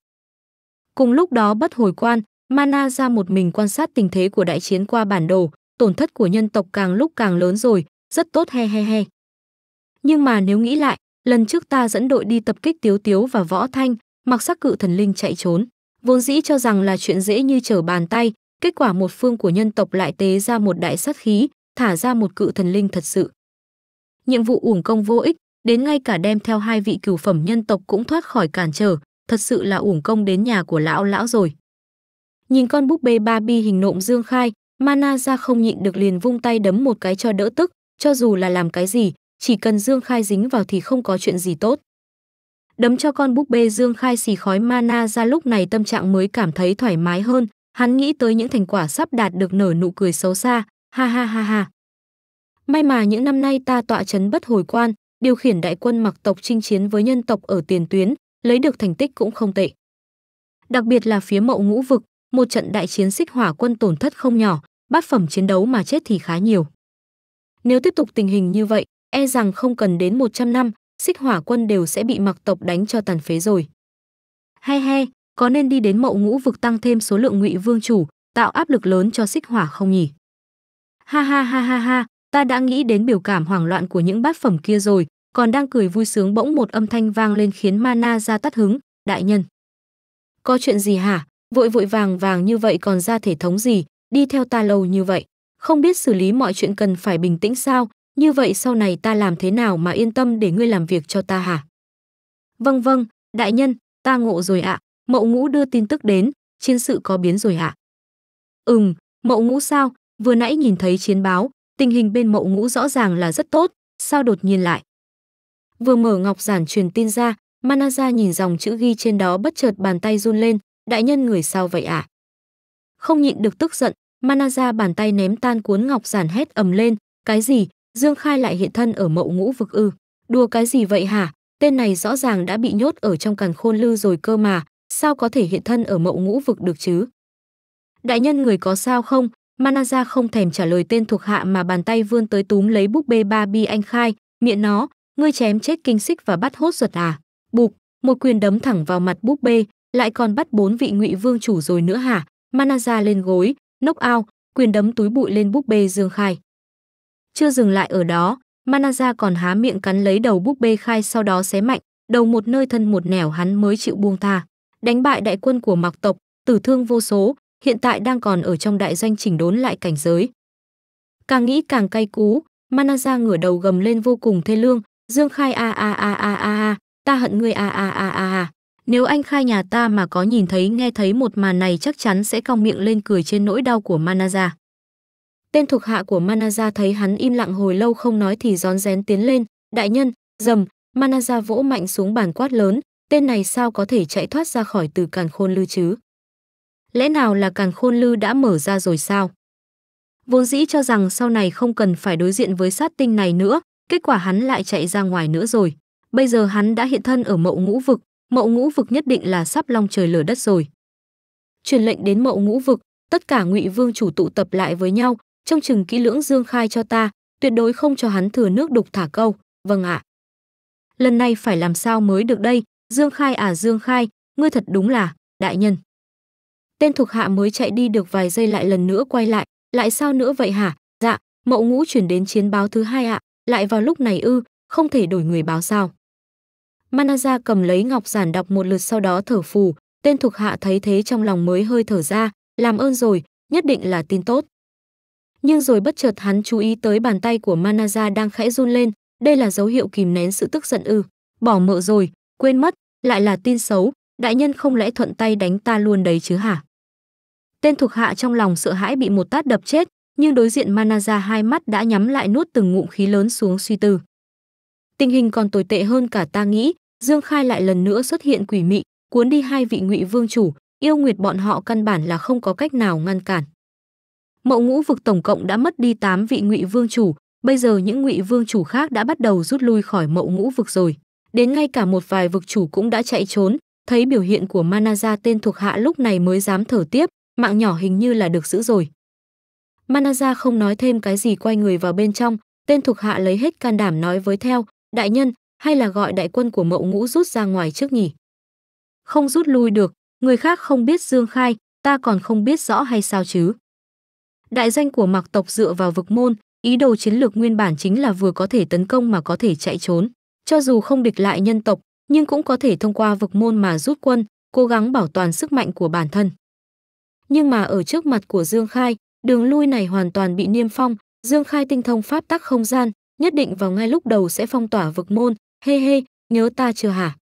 Cùng lúc đó bất hồi quan, Mana ra một mình quan sát tình thế của đại chiến qua bản đồ, tổn thất của nhân tộc càng lúc càng lớn rồi, rất tốt he he he. Nhưng mà nếu nghĩ lại, lần trước ta dẫn đội đi tập kích Tiếu Tiếu và Võ Thanh, mặc sắc cự thần linh chạy trốn, vốn dĩ cho rằng là chuyện dễ như trở bàn tay, kết quả một phương của nhân tộc lại tế ra một đại sát khí, thả ra một cự thần linh thật sự. Nhiệm vụ uổng công vô ích, đến ngay cả đem theo hai vị cửu phẩm nhân tộc cũng thoát khỏi cản trở, thật sự là uổng công đến nhà của lão lão rồi. Nhìn con búp bê Barbie hình nộm Dương Khai, Mana ra không nhịn được liền vung tay đấm một cái cho đỡ tức, cho dù là làm cái gì, chỉ cần Dương Khai dính vào thì không có chuyện gì tốt. Đấm cho con búp bê Dương Khai xì khói Mana ra lúc này tâm trạng mới cảm thấy thoải mái hơn, hắn nghĩ tới những thành quả sắp đạt được nở nụ cười xấu xa, Ha ha ha ha. May mà những năm nay ta tọa chấn bất hồi quan, điều khiển đại quân mặc tộc chinh chiến với nhân tộc ở tiền tuyến, lấy được thành tích cũng không tệ. Đặc biệt là phía mậu ngũ vực, một trận đại chiến xích hỏa quân tổn thất không nhỏ, bát phẩm chiến đấu mà chết thì khá nhiều. Nếu tiếp tục tình hình như vậy, e rằng không cần đến 100 năm, xích hỏa quân đều sẽ bị mặc tộc đánh cho tàn phế rồi. He he, có nên đi đến mậu ngũ vực tăng thêm số lượng ngụy vương chủ, tạo áp lực lớn cho xích hỏa không nhỉ? Ha ha ha ha ha, ta đã nghĩ đến biểu cảm hoảng loạn của những bát phẩm kia rồi, còn đang cười vui sướng bỗng một âm thanh vang lên khiến Mana ra tắt hứng, đại nhân. Có chuyện gì hả? Vội vội vàng vàng như vậy còn ra thể thống gì, đi theo ta lâu như vậy, không biết xử lý mọi chuyện cần phải bình tĩnh sao, như vậy sau này ta làm thế nào mà yên tâm để ngươi làm việc cho ta hả? Vâng vâng, đại nhân, ta ngộ rồi ạ, mậu ngũ đưa tin tức đến, chiến sự có biến rồi ạ. Ừm, mậu ngũ sao, vừa nãy nhìn thấy chiến báo, tình hình bên mậu ngũ rõ ràng là rất tốt, sao đột nhiên lại. Vừa mở ngọc giản truyền tin ra, Manaza nhìn dòng chữ ghi trên đó bất chợt bàn tay run lên, đại nhân người sao vậy ạ? À? Không nhịn được tức giận, Manaza bàn tay ném tan cuốn ngọc giản hét ầm lên, cái gì, Dương Khai lại hiện thân ở mậu ngũ vực ư, đùa cái gì vậy hả, tên này rõ ràng đã bị nhốt ở trong càn khôn lư rồi cơ mà, sao có thể hiện thân ở mậu ngũ vực được chứ? Đại nhân người có sao không, Manaza không thèm trả lời tên thuộc hạ mà bàn tay vươn tới túm lấy búp bê Barbie anh khai, miệng nó, ngươi chém chết kinh xích và bắt hốt ruột à? Bụp, một quyền đấm thẳng vào mặt búp bê, lại còn bắt bốn vị ngụy vương chủ rồi nữa hả? Manaza lên gối, nốc ao, quyền đấm túi bụi lên búp bê Dương Khai. Chưa dừng lại ở đó, Manaza còn há miệng cắn lấy đầu búp bê Khai sau đó xé mạnh, đầu một nơi thân một nẻo hắn mới chịu buông tha. Đánh bại đại quân của Mặc tộc, tử thương vô số, hiện tại đang còn ở trong đại doanh chỉnh đốn lại cảnh giới. Càng nghĩ càng cay cú, Manaza ngửa đầu gầm lên vô cùng thê lương, Dương Khai a a a a a ta hận ngươi a a a a a. Nếu anh Khai nhà ta mà có nhìn thấy nghe thấy một màn này chắc chắn sẽ cong miệng lên cười trên nỗi đau của Manaza. Tên thuộc hạ của Manaza thấy hắn im lặng hồi lâu không nói thì rón rén tiến lên, đại nhân, dầm, Manaza vỗ mạnh xuống bàn quát lớn, tên này sao có thể chạy thoát ra khỏi từ càn khôn lưu chứ lẽ nào là càn khôn lư đã mở ra rồi sao? Vốn dĩ cho rằng sau này không cần phải đối diện với sát tinh này nữa, kết quả hắn lại chạy ra ngoài nữa rồi. Bây giờ hắn đã hiện thân ở mậu ngũ vực, mậu ngũ vực nhất định là sắp long trời lở đất rồi. Truyền lệnh đến mậu ngũ vực, tất cả ngụy vương chủ tụ tập lại với nhau, trông chừng kỹ lưỡng dương khai cho ta, tuyệt đối không cho hắn thừa nước đục thả câu, vâng ạ. Lần này phải làm sao mới được đây, dương khai à dương khai, ngươi thật đúng là, đại nhân. Tên thuộc hạ mới chạy đi được vài giây lại lần nữa quay lại, lại sao nữa vậy hả? Dạ, mậu ngũ chuyển đến chiến báo thứ hai ạ, lại vào lúc này ư, không thể đổi người báo sao. Manaza cầm lấy ngọc giản đọc một lượt sau đó thở phù, tên thuộc hạ thấy thế trong lòng mới hơi thở ra, làm ơn rồi, nhất định là tin tốt. Nhưng rồi bất chợt hắn chú ý tới bàn tay của Manaza đang khẽ run lên, đây là dấu hiệu kìm nén sự tức giận ư. Bỏ mợ rồi, quên mất, lại là tin xấu, đại nhân không lẽ thuận tay đánh ta luôn đấy chứ hả? Tên thuộc hạ trong lòng sợ hãi bị một tát đập chết, nhưng đối diện Manaza hai mắt đã nhắm lại nuốt từng ngụm khí lớn xuống suy tư. Tình hình còn tồi tệ hơn cả ta nghĩ, Dương Khai lại lần nữa xuất hiện quỷ mị, cuốn đi hai vị ngụy vương chủ, yêu nguyệt bọn họ căn bản là không có cách nào ngăn cản. Mậu ngũ vực tổng cộng đã mất đi tám vị ngụy vương chủ, bây giờ những ngụy vương chủ khác đã bắt đầu rút lui khỏi mậu ngũ vực rồi. Đến ngay cả một vài vực chủ cũng đã chạy trốn, thấy biểu hiện của Manaza tên thuộc hạ lúc này mới dám thở tiếp, mạng nhỏ hình như là được giữ rồi. Manaza không nói thêm cái gì quay người vào bên trong, tên thuộc hạ lấy hết can đảm nói với theo, đại nhân, hay là gọi đại quân của mậu ngũ rút ra ngoài trước nhỉ? Không rút lui được, người khác không biết dương khai, ta còn không biết rõ hay sao chứ? Đại danh của Mặc tộc dựa vào vực môn, ý đồ chiến lược nguyên bản chính là vừa có thể tấn công mà có thể chạy trốn. Cho dù không địch lại nhân tộc, nhưng cũng có thể thông qua vực môn mà rút quân, cố gắng bảo toàn sức mạnh của bản thân nhưng mà ở trước mặt của Dương Khai, đường lui này hoàn toàn bị niêm phong, Dương Khai tinh thông pháp tắc không gian, nhất định vào ngay lúc đầu sẽ phong tỏa vực môn, hê hê, nhớ ta chưa hả?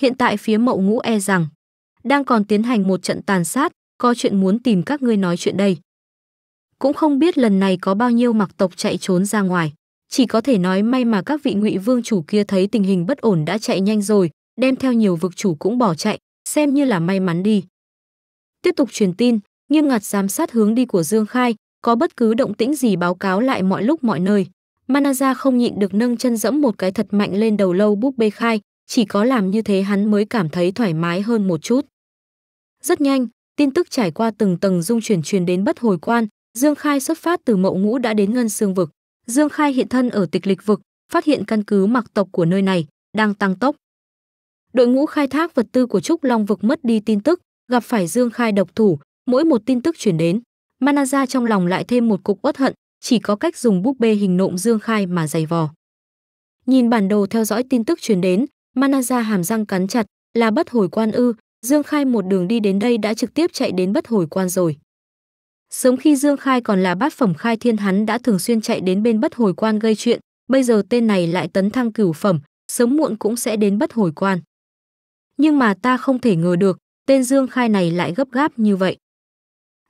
Hiện tại phía mậu ngũ e rằng, đang còn tiến hành một trận tàn sát, có chuyện muốn tìm các ngươi nói chuyện đây. Cũng không biết lần này có bao nhiêu mặc tộc chạy trốn ra ngoài, chỉ có thể nói may mà các vị ngụy vương chủ kia thấy tình hình bất ổn đã chạy nhanh rồi, đem theo nhiều vực chủ cũng bỏ chạy, xem như là may mắn đi tiếp tục truyền tin, nghiêm ngặt giám sát hướng đi của Dương Khai, có bất cứ động tĩnh gì báo cáo lại mọi lúc mọi nơi. Manaza không nhịn được nâng chân dẫm một cái thật mạnh lên đầu lâu búp bê khai, chỉ có làm như thế hắn mới cảm thấy thoải mái hơn một chút. Rất nhanh, tin tức trải qua từng tầng dung chuyển truyền đến bất hồi quan, Dương Khai xuất phát từ mậu ngũ đã đến ngân xương vực. Dương Khai hiện thân ở tịch lịch vực, phát hiện căn cứ mặc tộc của nơi này, đang tăng tốc. Đội ngũ khai thác vật tư của Trúc Long vực mất đi tin tức, gặp phải Dương Khai độc thủ, mỗi một tin tức chuyển đến, Manaza trong lòng lại thêm một cục uất hận, chỉ có cách dùng búp bê hình nộm Dương Khai mà giày vò. Nhìn bản đồ theo dõi tin tức truyền đến, Manaza hàm răng cắn chặt, là bất hồi quan ư, Dương Khai một đường đi đến đây đã trực tiếp chạy đến bất hồi quan rồi. Sớm khi Dương Khai còn là bát phẩm khai thiên hắn đã thường xuyên chạy đến bên bất hồi quan gây chuyện, bây giờ tên này lại tấn thăng cửu phẩm, sớm muộn cũng sẽ đến bất hồi quan. Nhưng mà ta không thể ngờ được, tên Dương Khai này lại gấp gáp như vậy.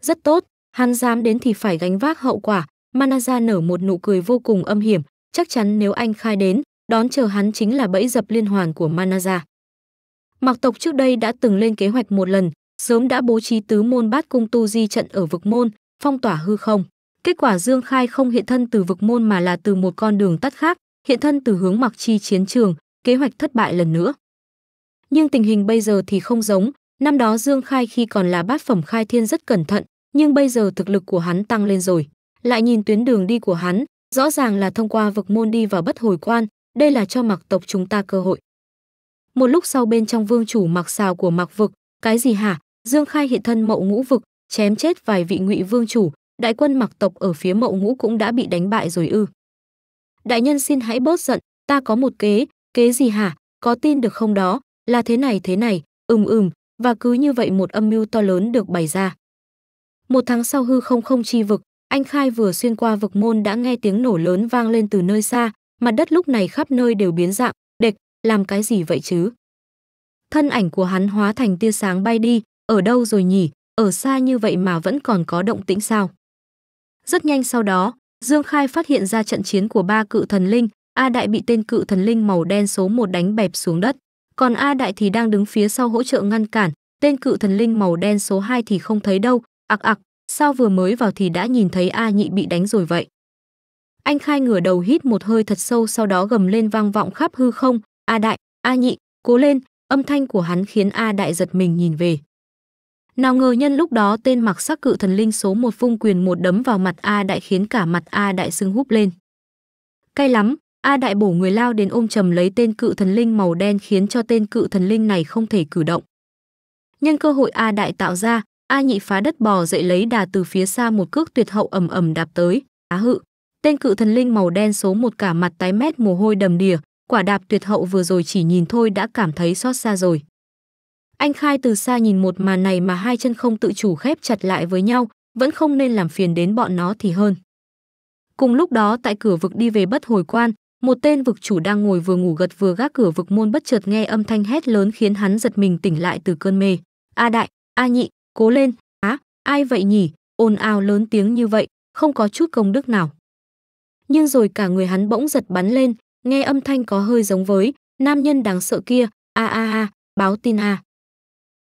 Rất tốt, hắn dám đến thì phải gánh vác hậu quả, Manaza nở một nụ cười vô cùng âm hiểm, chắc chắn nếu anh Khai đến, đón chờ hắn chính là bẫy dập liên hoàn của Manaza. Mạc tộc trước đây đã từng lên kế hoạch một lần, sớm đã bố trí tứ môn bát cung tu di trận ở vực môn, phong tỏa hư không. Kết quả Dương Khai không hiện thân từ vực môn mà là từ một con đường tắt khác, hiện thân từ hướng Mặc Chi chiến trường, kế hoạch thất bại lần nữa. Nhưng tình hình bây giờ thì không giống, Năm đó Dương Khai khi còn là bát phẩm khai thiên rất cẩn thận, nhưng bây giờ thực lực của hắn tăng lên rồi. Lại nhìn tuyến đường đi của hắn, rõ ràng là thông qua vực môn đi vào bất hồi quan, đây là cho mặc tộc chúng ta cơ hội. Một lúc sau bên trong vương chủ mặc xào của mặc vực, cái gì hả? Dương Khai hiện thân mậu ngũ vực, chém chết vài vị ngụy vương chủ, đại quân mặc tộc ở phía mậu ngũ cũng đã bị đánh bại rồi ư. Đại nhân xin hãy bớt giận, ta có một kế, kế gì hả? Có tin được không đó? Là thế này thế này, ừm ừm, và cứ như vậy một âm mưu to lớn được bày ra. Một tháng sau hư không không chi vực, anh Khai vừa xuyên qua vực môn đã nghe tiếng nổ lớn vang lên từ nơi xa, mặt đất lúc này khắp nơi đều biến dạng, địch, làm cái gì vậy chứ? Thân ảnh của hắn hóa thành tia sáng bay đi, ở đâu rồi nhỉ, ở xa như vậy mà vẫn còn có động tĩnh sao? Rất nhanh sau đó, Dương Khai phát hiện ra trận chiến của ba cự thần linh, A Đại bị tên cự thần linh màu đen số 1 đánh bẹp xuống đất. Còn A Đại thì đang đứng phía sau hỗ trợ ngăn cản, tên cự thần linh màu đen số 2 thì không thấy đâu, ạc ạc, sao vừa mới vào thì đã nhìn thấy A Nhị bị đánh rồi vậy? Anh khai ngửa đầu hít một hơi thật sâu sau đó gầm lên vang vọng khắp hư không, A Đại, A Nhị, cố lên, âm thanh của hắn khiến A Đại giật mình nhìn về. Nào ngờ nhân lúc đó tên mặc sắc cự thần linh số một vung quyền một đấm vào mặt A Đại khiến cả mặt A Đại sưng húp lên. Cay lắm, A Đại bổ người lao đến ôm chầm lấy tên cự thần linh màu đen khiến cho tên cự thần linh này không thể cử động. Nhân cơ hội A Đại tạo ra, A Nhị phá đất bò dậy lấy đà từ phía xa một cước tuyệt hậu ầm ầm đạp tới, á hự. Tên cự thần linh màu đen số một cả mặt tái mét mồ hôi đầm đìa, quả đạp tuyệt hậu vừa rồi chỉ nhìn thôi đã cảm thấy xót xa rồi. Anh Khai từ xa nhìn một màn này mà hai chân không tự chủ khép chặt lại với nhau, vẫn không nên làm phiền đến bọn nó thì hơn. Cùng lúc đó tại cửa vực đi về bất hồi quan, một tên vực chủ đang ngồi vừa ngủ gật vừa gác cửa vực môn bất chợt nghe âm thanh hét lớn khiến hắn giật mình tỉnh lại từ cơn mê. A đại, a nhị, cố lên, á, à, ai vậy nhỉ, ồn ào lớn tiếng như vậy, không có chút công đức nào. Nhưng rồi cả người hắn bỗng giật bắn lên, nghe âm thanh có hơi giống với, nam nhân đáng sợ kia, a a a, báo tin a. À.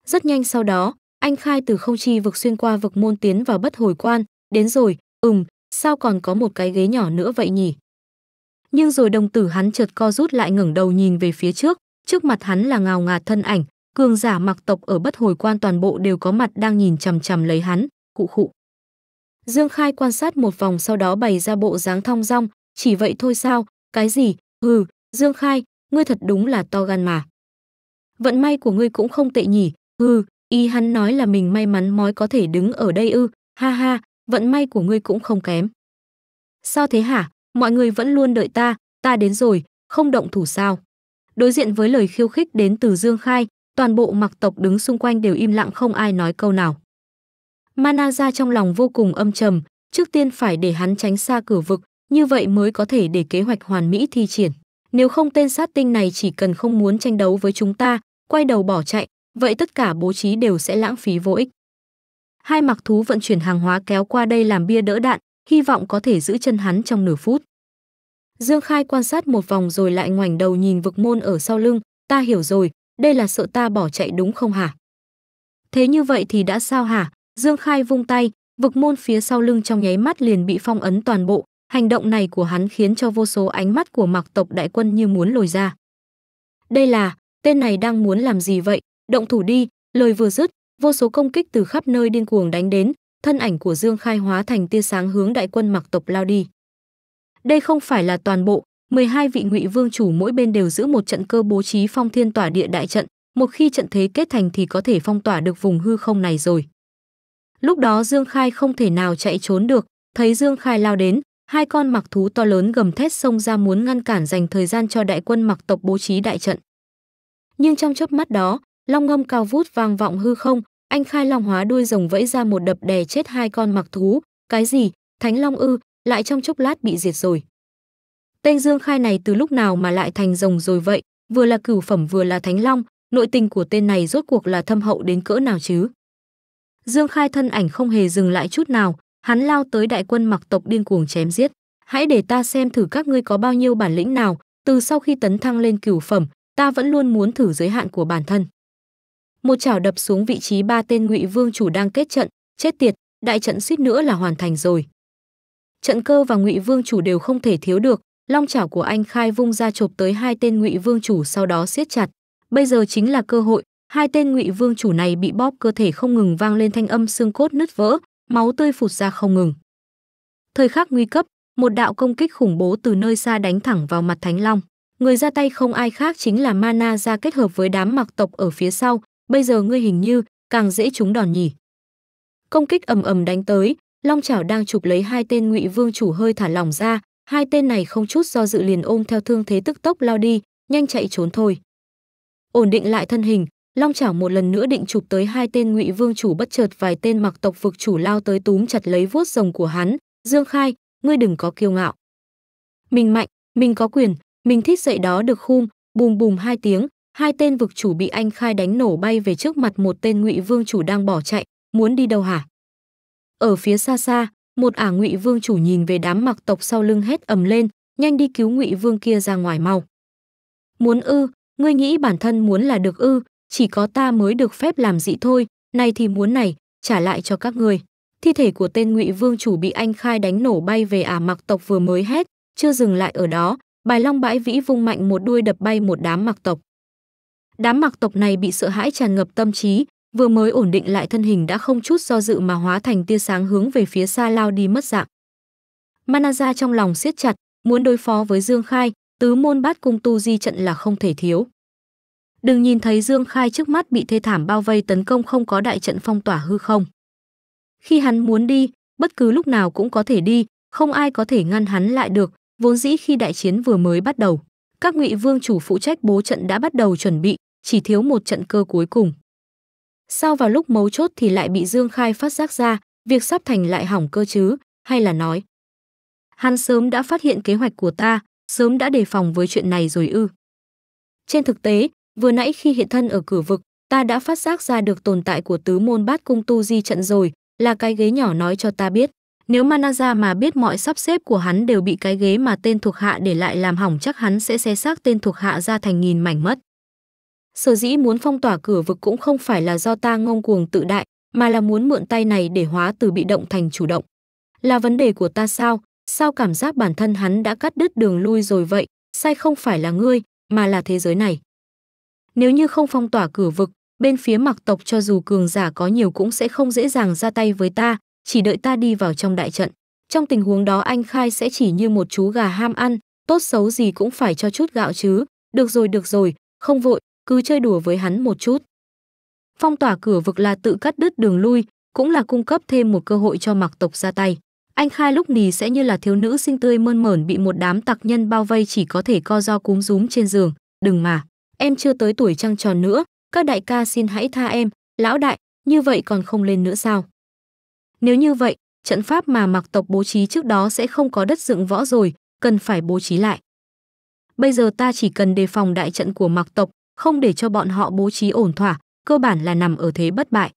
Rất nhanh sau đó, anh khai từ không chi vực xuyên qua vực môn tiến vào bất hồi quan, đến rồi, ừm, sao còn có một cái ghế nhỏ nữa vậy nhỉ? nhưng rồi đồng tử hắn chợt co rút lại ngẩng đầu nhìn về phía trước, trước mặt hắn là ngào ngạt thân ảnh, cường giả mặc tộc ở bất hồi quan toàn bộ đều có mặt đang nhìn chằm chằm lấy hắn, cụ khụ. Dương Khai quan sát một vòng sau đó bày ra bộ dáng thong dong, chỉ vậy thôi sao, cái gì, hừ, Dương Khai, ngươi thật đúng là to gan mà. Vận may của ngươi cũng không tệ nhỉ, hừ, y hắn nói là mình may mắn mói có thể đứng ở đây ư, ha ha, vận may của ngươi cũng không kém. Sao thế hả, mọi người vẫn luôn đợi ta, ta đến rồi, không động thủ sao. Đối diện với lời khiêu khích đến từ Dương Khai, toàn bộ mặc tộc đứng xung quanh đều im lặng không ai nói câu nào. Mana ra trong lòng vô cùng âm trầm, trước tiên phải để hắn tránh xa cửa vực, như vậy mới có thể để kế hoạch hoàn mỹ thi triển. Nếu không tên sát tinh này chỉ cần không muốn tranh đấu với chúng ta, quay đầu bỏ chạy, vậy tất cả bố trí đều sẽ lãng phí vô ích. Hai mặc thú vận chuyển hàng hóa kéo qua đây làm bia đỡ đạn, hy vọng có thể giữ chân hắn trong nửa phút. Dương Khai quan sát một vòng rồi lại ngoảnh đầu nhìn vực môn ở sau lưng, ta hiểu rồi, đây là sợ ta bỏ chạy đúng không hả? Thế như vậy thì đã sao hả? Dương Khai vung tay, vực môn phía sau lưng trong nháy mắt liền bị phong ấn toàn bộ, hành động này của hắn khiến cho vô số ánh mắt của Mặc tộc đại quân như muốn lồi ra. Đây là, tên này đang muốn làm gì vậy? Động thủ đi, lời vừa dứt, vô số công kích từ khắp nơi điên cuồng đánh đến, thân ảnh của Dương Khai hóa thành tia sáng hướng đại quân mặc tộc lao đi. Đây không phải là toàn bộ, 12 vị ngụy vương chủ mỗi bên đều giữ một trận cơ bố trí phong thiên tỏa địa đại trận, một khi trận thế kết thành thì có thể phong tỏa được vùng hư không này rồi. Lúc đó Dương Khai không thể nào chạy trốn được, thấy Dương Khai lao đến, hai con mặc thú to lớn gầm thét xông ra muốn ngăn cản dành thời gian cho đại quân mặc tộc bố trí đại trận. Nhưng trong chớp mắt đó, long ngâm cao vút vang vọng hư không, anh khai long hóa đuôi rồng vẫy ra một đập đè chết hai con mặc thú, cái gì, thánh long ư, lại trong chốc lát bị diệt rồi. Tên Dương Khai này từ lúc nào mà lại thành rồng rồi vậy, vừa là cửu phẩm vừa là thánh long, nội tình của tên này rốt cuộc là thâm hậu đến cỡ nào chứ? Dương Khai thân ảnh không hề dừng lại chút nào, hắn lao tới đại quân mặc tộc điên cuồng chém giết. Hãy để ta xem thử các ngươi có bao nhiêu bản lĩnh nào, từ sau khi tấn thăng lên cửu phẩm, ta vẫn luôn muốn thử giới hạn của bản thân một chảo đập xuống vị trí ba tên ngụy vương chủ đang kết trận chết tiệt đại trận suýt nữa là hoàn thành rồi trận cơ và ngụy vương chủ đều không thể thiếu được long chảo của anh khai vung ra chộp tới hai tên ngụy vương chủ sau đó siết chặt bây giờ chính là cơ hội hai tên ngụy vương chủ này bị bóp cơ thể không ngừng vang lên thanh âm xương cốt nứt vỡ máu tươi phụt ra không ngừng thời khắc nguy cấp một đạo công kích khủng bố từ nơi xa đánh thẳng vào mặt thánh long người ra tay không ai khác chính là mana ra kết hợp với đám mặc tộc ở phía sau bây giờ ngươi hình như càng dễ trúng đòn nhỉ công kích ầm ầm đánh tới long chảo đang chụp lấy hai tên ngụy vương chủ hơi thả lỏng ra hai tên này không chút do dự liền ôm theo thương thế tức tốc lao đi nhanh chạy trốn thôi ổn định lại thân hình long chảo một lần nữa định chụp tới hai tên ngụy vương chủ bất chợt vài tên mặc tộc vực chủ lao tới túm chặt lấy vuốt rồng của hắn dương khai ngươi đừng có kiêu ngạo mình mạnh mình có quyền mình thích dậy đó được khung, bùm bùm hai tiếng Hai tên vực chủ bị anh khai đánh nổ bay về trước mặt một tên ngụy vương chủ đang bỏ chạy, muốn đi đâu hả? Ở phía xa xa, một ả ngụy vương chủ nhìn về đám mặc tộc sau lưng hét ầm lên, nhanh đi cứu ngụy vương kia ra ngoài mau. Muốn ư, ngươi nghĩ bản thân muốn là được ư, chỉ có ta mới được phép làm dị thôi, nay thì muốn này, trả lại cho các ngươi. Thi thể của tên ngụy vương chủ bị anh khai đánh nổ bay về ả mặc tộc vừa mới hét, chưa dừng lại ở đó, bài long bãi vĩ vung mạnh một đuôi đập bay một đám mặc tộc. Đám mặc tộc này bị sợ hãi tràn ngập tâm trí, vừa mới ổn định lại thân hình đã không chút do dự mà hóa thành tia sáng hướng về phía xa lao đi mất dạng. Manaza trong lòng siết chặt, muốn đối phó với Dương Khai, tứ môn bát cung tu di trận là không thể thiếu. Đừng nhìn thấy Dương Khai trước mắt bị thê thảm bao vây tấn công không có đại trận phong tỏa hư không. Khi hắn muốn đi, bất cứ lúc nào cũng có thể đi, không ai có thể ngăn hắn lại được, vốn dĩ khi đại chiến vừa mới bắt đầu. Các ngụy vương chủ phụ trách bố trận đã bắt đầu chuẩn bị, chỉ thiếu một trận cơ cuối cùng. Sao vào lúc mấu chốt thì lại bị Dương Khai phát giác ra, việc sắp thành lại hỏng cơ chứ, hay là nói. Hắn sớm đã phát hiện kế hoạch của ta, sớm đã đề phòng với chuyện này rồi ư. Trên thực tế, vừa nãy khi hiện thân ở cửa vực, ta đã phát giác ra được tồn tại của tứ môn bát cung tu di trận rồi, là cái ghế nhỏ nói cho ta biết. Nếu Manaza mà biết mọi sắp xếp của hắn đều bị cái ghế mà tên thuộc hạ để lại làm hỏng chắc hắn sẽ xé xác tên thuộc hạ ra thành nghìn mảnh mất. Sở dĩ muốn phong tỏa cửa vực cũng không phải là do ta ngông cuồng tự đại, mà là muốn mượn tay này để hóa từ bị động thành chủ động. Là vấn đề của ta sao? Sao cảm giác bản thân hắn đã cắt đứt đường lui rồi vậy? Sai không phải là ngươi, mà là thế giới này. Nếu như không phong tỏa cửa vực, bên phía mặc tộc cho dù cường giả có nhiều cũng sẽ không dễ dàng ra tay với ta, chỉ đợi ta đi vào trong đại trận. Trong tình huống đó anh Khai sẽ chỉ như một chú gà ham ăn, tốt xấu gì cũng phải cho chút gạo chứ. Được rồi, được rồi, không vội, cứ chơi đùa với hắn một chút. Phong tỏa cửa vực là tự cắt đứt đường lui, cũng là cung cấp thêm một cơ hội cho mặc tộc ra tay. Anh Khai lúc nì sẽ như là thiếu nữ xinh tươi mơn mởn bị một đám tặc nhân bao vây chỉ có thể co do cúm rúm trên giường. Đừng mà, em chưa tới tuổi trăng tròn nữa, các đại ca xin hãy tha em, lão đại, như vậy còn không lên nữa sao? Nếu như vậy, trận pháp mà mặc tộc bố trí trước đó sẽ không có đất dựng võ rồi, cần phải bố trí lại. Bây giờ ta chỉ cần đề phòng đại trận của mặc tộc, không để cho bọn họ bố trí ổn thỏa, cơ bản là nằm ở thế bất bại.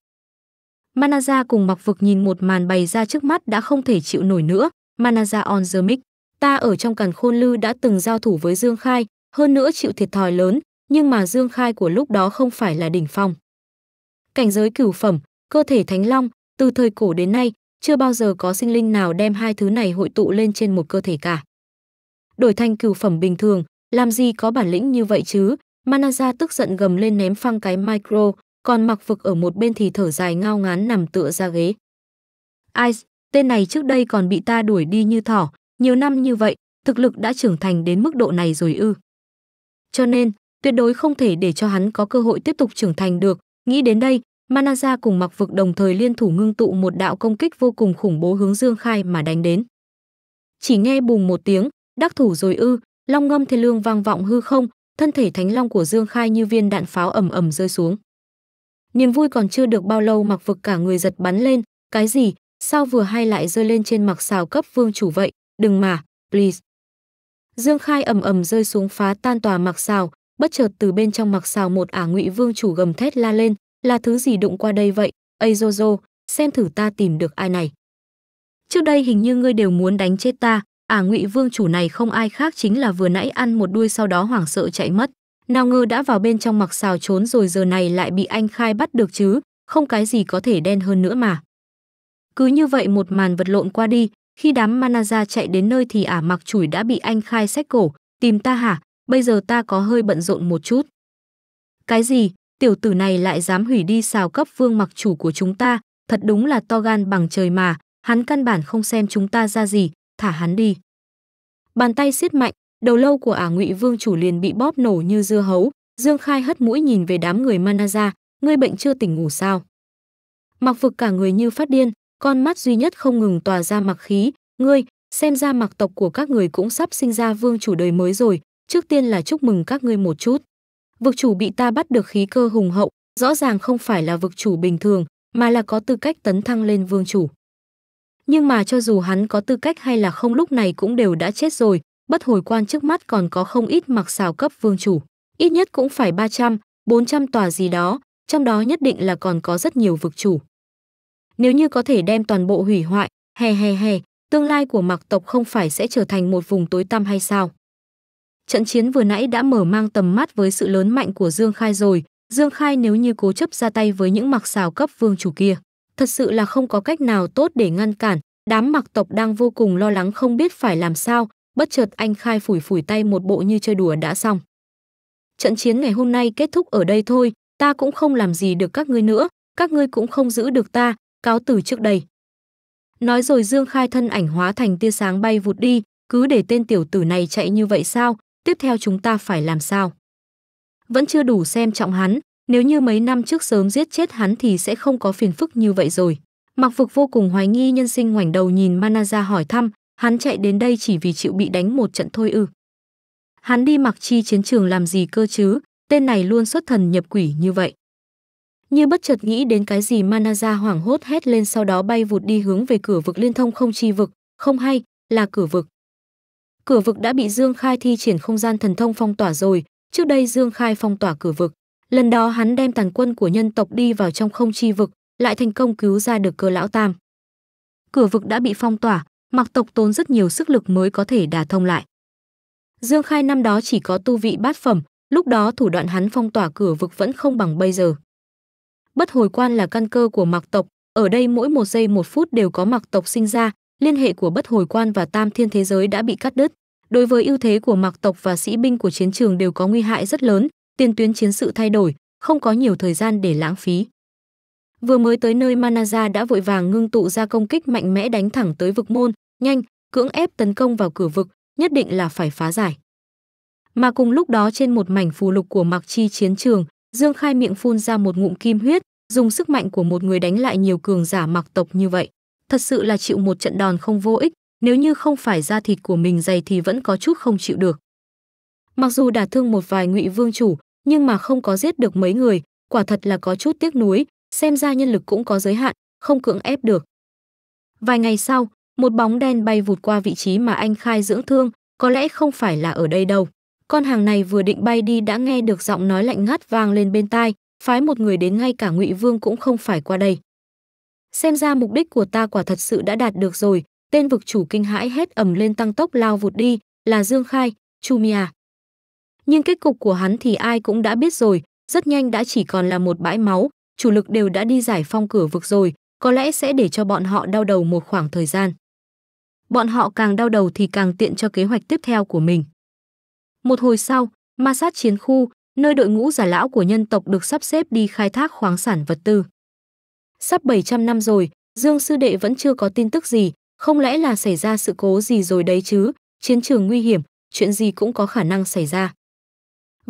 Manaza cùng mặc vực nhìn một màn bày ra trước mắt đã không thể chịu nổi nữa, Manaza on the mic. Ta ở trong càn khôn lư đã từng giao thủ với Dương Khai, hơn nữa chịu thiệt thòi lớn, nhưng mà Dương Khai của lúc đó không phải là đỉnh phong. Cảnh giới cửu phẩm, cơ thể thánh long, từ thời cổ đến nay, chưa bao giờ có sinh linh nào đem hai thứ này hội tụ lên trên một cơ thể cả. Đổi thành cửu phẩm bình thường, làm gì có bản lĩnh như vậy chứ, Manaza tức giận gầm lên ném phăng cái micro, còn mặc vực ở một bên thì thở dài ngao ngán nằm tựa ra ghế. Ice, tên này trước đây còn bị ta đuổi đi như thỏ, nhiều năm như vậy, thực lực đã trưởng thành đến mức độ này rồi ư. Cho nên, tuyệt đối không thể để cho hắn có cơ hội tiếp tục trưởng thành được. Nghĩ đến đây, Manaza cùng mặc vực đồng thời liên thủ ngưng tụ một đạo công kích vô cùng khủng bố hướng Dương Khai mà đánh đến. Chỉ nghe bùng một tiếng, đắc thủ rồi ư, long ngâm thê lương vang vọng hư không, thân thể thánh long của Dương Khai như viên đạn pháo ầm ầm rơi xuống. Niềm vui còn chưa được bao lâu mặc vực cả người giật bắn lên, cái gì, sao vừa hay lại rơi lên trên mặc xào cấp vương chủ vậy, đừng mà, please. Dương Khai ầm ầm rơi xuống phá tan tòa mặc xào, bất chợt từ bên trong mặc xào một ả ngụy vương chủ gầm thét la lên, là thứ gì đụng qua đây vậy, ây Jojo, xem thử ta tìm được ai này. Trước đây hình như ngươi đều muốn đánh chết ta, Ả à, ngụy vương chủ này không ai khác chính là vừa nãy ăn một đuôi sau đó hoảng sợ chạy mất nào ngờ đã vào bên trong mặc xào trốn rồi giờ này lại bị anh khai bắt được chứ không cái gì có thể đen hơn nữa mà cứ như vậy một màn vật lộn qua đi khi đám manaza chạy đến nơi thì ả à, mặc chủi đã bị anh khai sách cổ tìm ta hả bây giờ ta có hơi bận rộn một chút cái gì tiểu tử này lại dám hủy đi xào cấp vương mặc chủ của chúng ta thật đúng là to gan bằng trời mà hắn căn bản không xem chúng ta ra gì thả hắn đi. Bàn tay siết mạnh, đầu lâu của Ả Ngụy Vương chủ liền bị bóp nổ như dưa hấu, Dương Khai hất mũi nhìn về đám người Manaza, ngươi bệnh chưa tỉnh ngủ sao? Mặc Vực cả người như phát điên, con mắt duy nhất không ngừng tỏa ra mặc khí, ngươi, xem ra mặc tộc của các người cũng sắp sinh ra vương chủ đời mới rồi, trước tiên là chúc mừng các ngươi một chút. Vực chủ bị ta bắt được khí cơ hùng hậu, rõ ràng không phải là vực chủ bình thường, mà là có tư cách tấn thăng lên vương chủ. Nhưng mà cho dù hắn có tư cách hay là không lúc này cũng đều đã chết rồi, bất hồi quan trước mắt còn có không ít mặc xào cấp vương chủ. Ít nhất cũng phải 300, 400 tòa gì đó, trong đó nhất định là còn có rất nhiều vực chủ. Nếu như có thể đem toàn bộ hủy hoại, hè hè hè, tương lai của mặc tộc không phải sẽ trở thành một vùng tối tăm hay sao? Trận chiến vừa nãy đã mở mang tầm mắt với sự lớn mạnh của Dương Khai rồi, Dương Khai nếu như cố chấp ra tay với những mặc xào cấp vương chủ kia. Thật sự là không có cách nào tốt để ngăn cản, đám mặc tộc đang vô cùng lo lắng không biết phải làm sao, bất chợt anh khai phủi phủi tay một bộ như chơi đùa đã xong. Trận chiến ngày hôm nay kết thúc ở đây thôi, ta cũng không làm gì được các ngươi nữa, các ngươi cũng không giữ được ta, cáo từ trước đây. Nói rồi Dương Khai thân ảnh hóa thành tia sáng bay vụt đi, cứ để tên tiểu tử này chạy như vậy sao, tiếp theo chúng ta phải làm sao? Vẫn chưa đủ xem trọng hắn, nếu như mấy năm trước sớm giết chết hắn thì sẽ không có phiền phức như vậy rồi. Mặc Phục vô cùng hoài nghi nhân sinh ngoảnh đầu nhìn Manaza hỏi thăm, hắn chạy đến đây chỉ vì chịu bị đánh một trận thôi ư. Hắn đi mặc chi chiến trường làm gì cơ chứ, tên này luôn xuất thần nhập quỷ như vậy. Như bất chợt nghĩ đến cái gì Manaza hoảng hốt hét lên sau đó bay vụt đi hướng về cửa vực liên thông không chi vực, không hay, là cửa vực. Cửa vực đã bị Dương Khai thi triển không gian thần thông phong tỏa rồi, trước đây Dương Khai phong tỏa cửa vực. Lần đó hắn đem tàn quân của nhân tộc đi vào trong không chi vực, lại thành công cứu ra được cơ lão tam. Cửa vực đã bị phong tỏa, mặc tộc tốn rất nhiều sức lực mới có thể đả thông lại. Dương Khai năm đó chỉ có tu vị bát phẩm, lúc đó thủ đoạn hắn phong tỏa cửa vực vẫn không bằng bây giờ. Bất hồi quan là căn cơ của mặc tộc, ở đây mỗi một giây một phút đều có mặc tộc sinh ra, liên hệ của bất hồi quan và tam thiên thế giới đã bị cắt đứt. Đối với ưu thế của mặc tộc và sĩ binh của chiến trường đều có nguy hại rất lớn, tiền tuyến chiến sự thay đổi, không có nhiều thời gian để lãng phí. Vừa mới tới nơi Manaza đã vội vàng ngưng tụ ra công kích mạnh mẽ đánh thẳng tới vực môn, nhanh, cưỡng ép tấn công vào cửa vực, nhất định là phải phá giải. Mà cùng lúc đó trên một mảnh phù lục của Mạc Chi chiến trường, Dương Khai miệng phun ra một ngụm kim huyết, dùng sức mạnh của một người đánh lại nhiều cường giả Mặc tộc như vậy, thật sự là chịu một trận đòn không vô ích, nếu như không phải da thịt của mình dày thì vẫn có chút không chịu được. Mặc dù đả thương một vài ngụy vương chủ, nhưng mà không có giết được mấy người, quả thật là có chút tiếc nuối, xem ra nhân lực cũng có giới hạn, không cưỡng ép được. Vài ngày sau, một bóng đen bay vụt qua vị trí mà anh khai dưỡng thương, có lẽ không phải là ở đây đâu. Con hàng này vừa định bay đi đã nghe được giọng nói lạnh ngắt vang lên bên tai, phái một người đến ngay cả Ngụy Vương cũng không phải qua đây. Xem ra mục đích của ta quả thật sự đã đạt được rồi, tên vực chủ kinh hãi hét ầm lên tăng tốc lao vụt đi, là Dương Khai, Chu nhưng kết cục của hắn thì ai cũng đã biết rồi, rất nhanh đã chỉ còn là một bãi máu, chủ lực đều đã đi giải phong cửa vực rồi, có lẽ sẽ để cho bọn họ đau đầu một khoảng thời gian. Bọn họ càng đau đầu thì càng tiện cho kế hoạch tiếp theo của mình. Một hồi sau, ma sát chiến khu, nơi đội ngũ giả lão của nhân tộc được sắp xếp đi khai thác khoáng sản vật tư. Sắp 700 năm rồi, Dương Sư Đệ vẫn chưa có tin tức gì, không lẽ là xảy ra sự cố gì rồi đấy chứ, chiến trường nguy hiểm, chuyện gì cũng có khả năng xảy ra.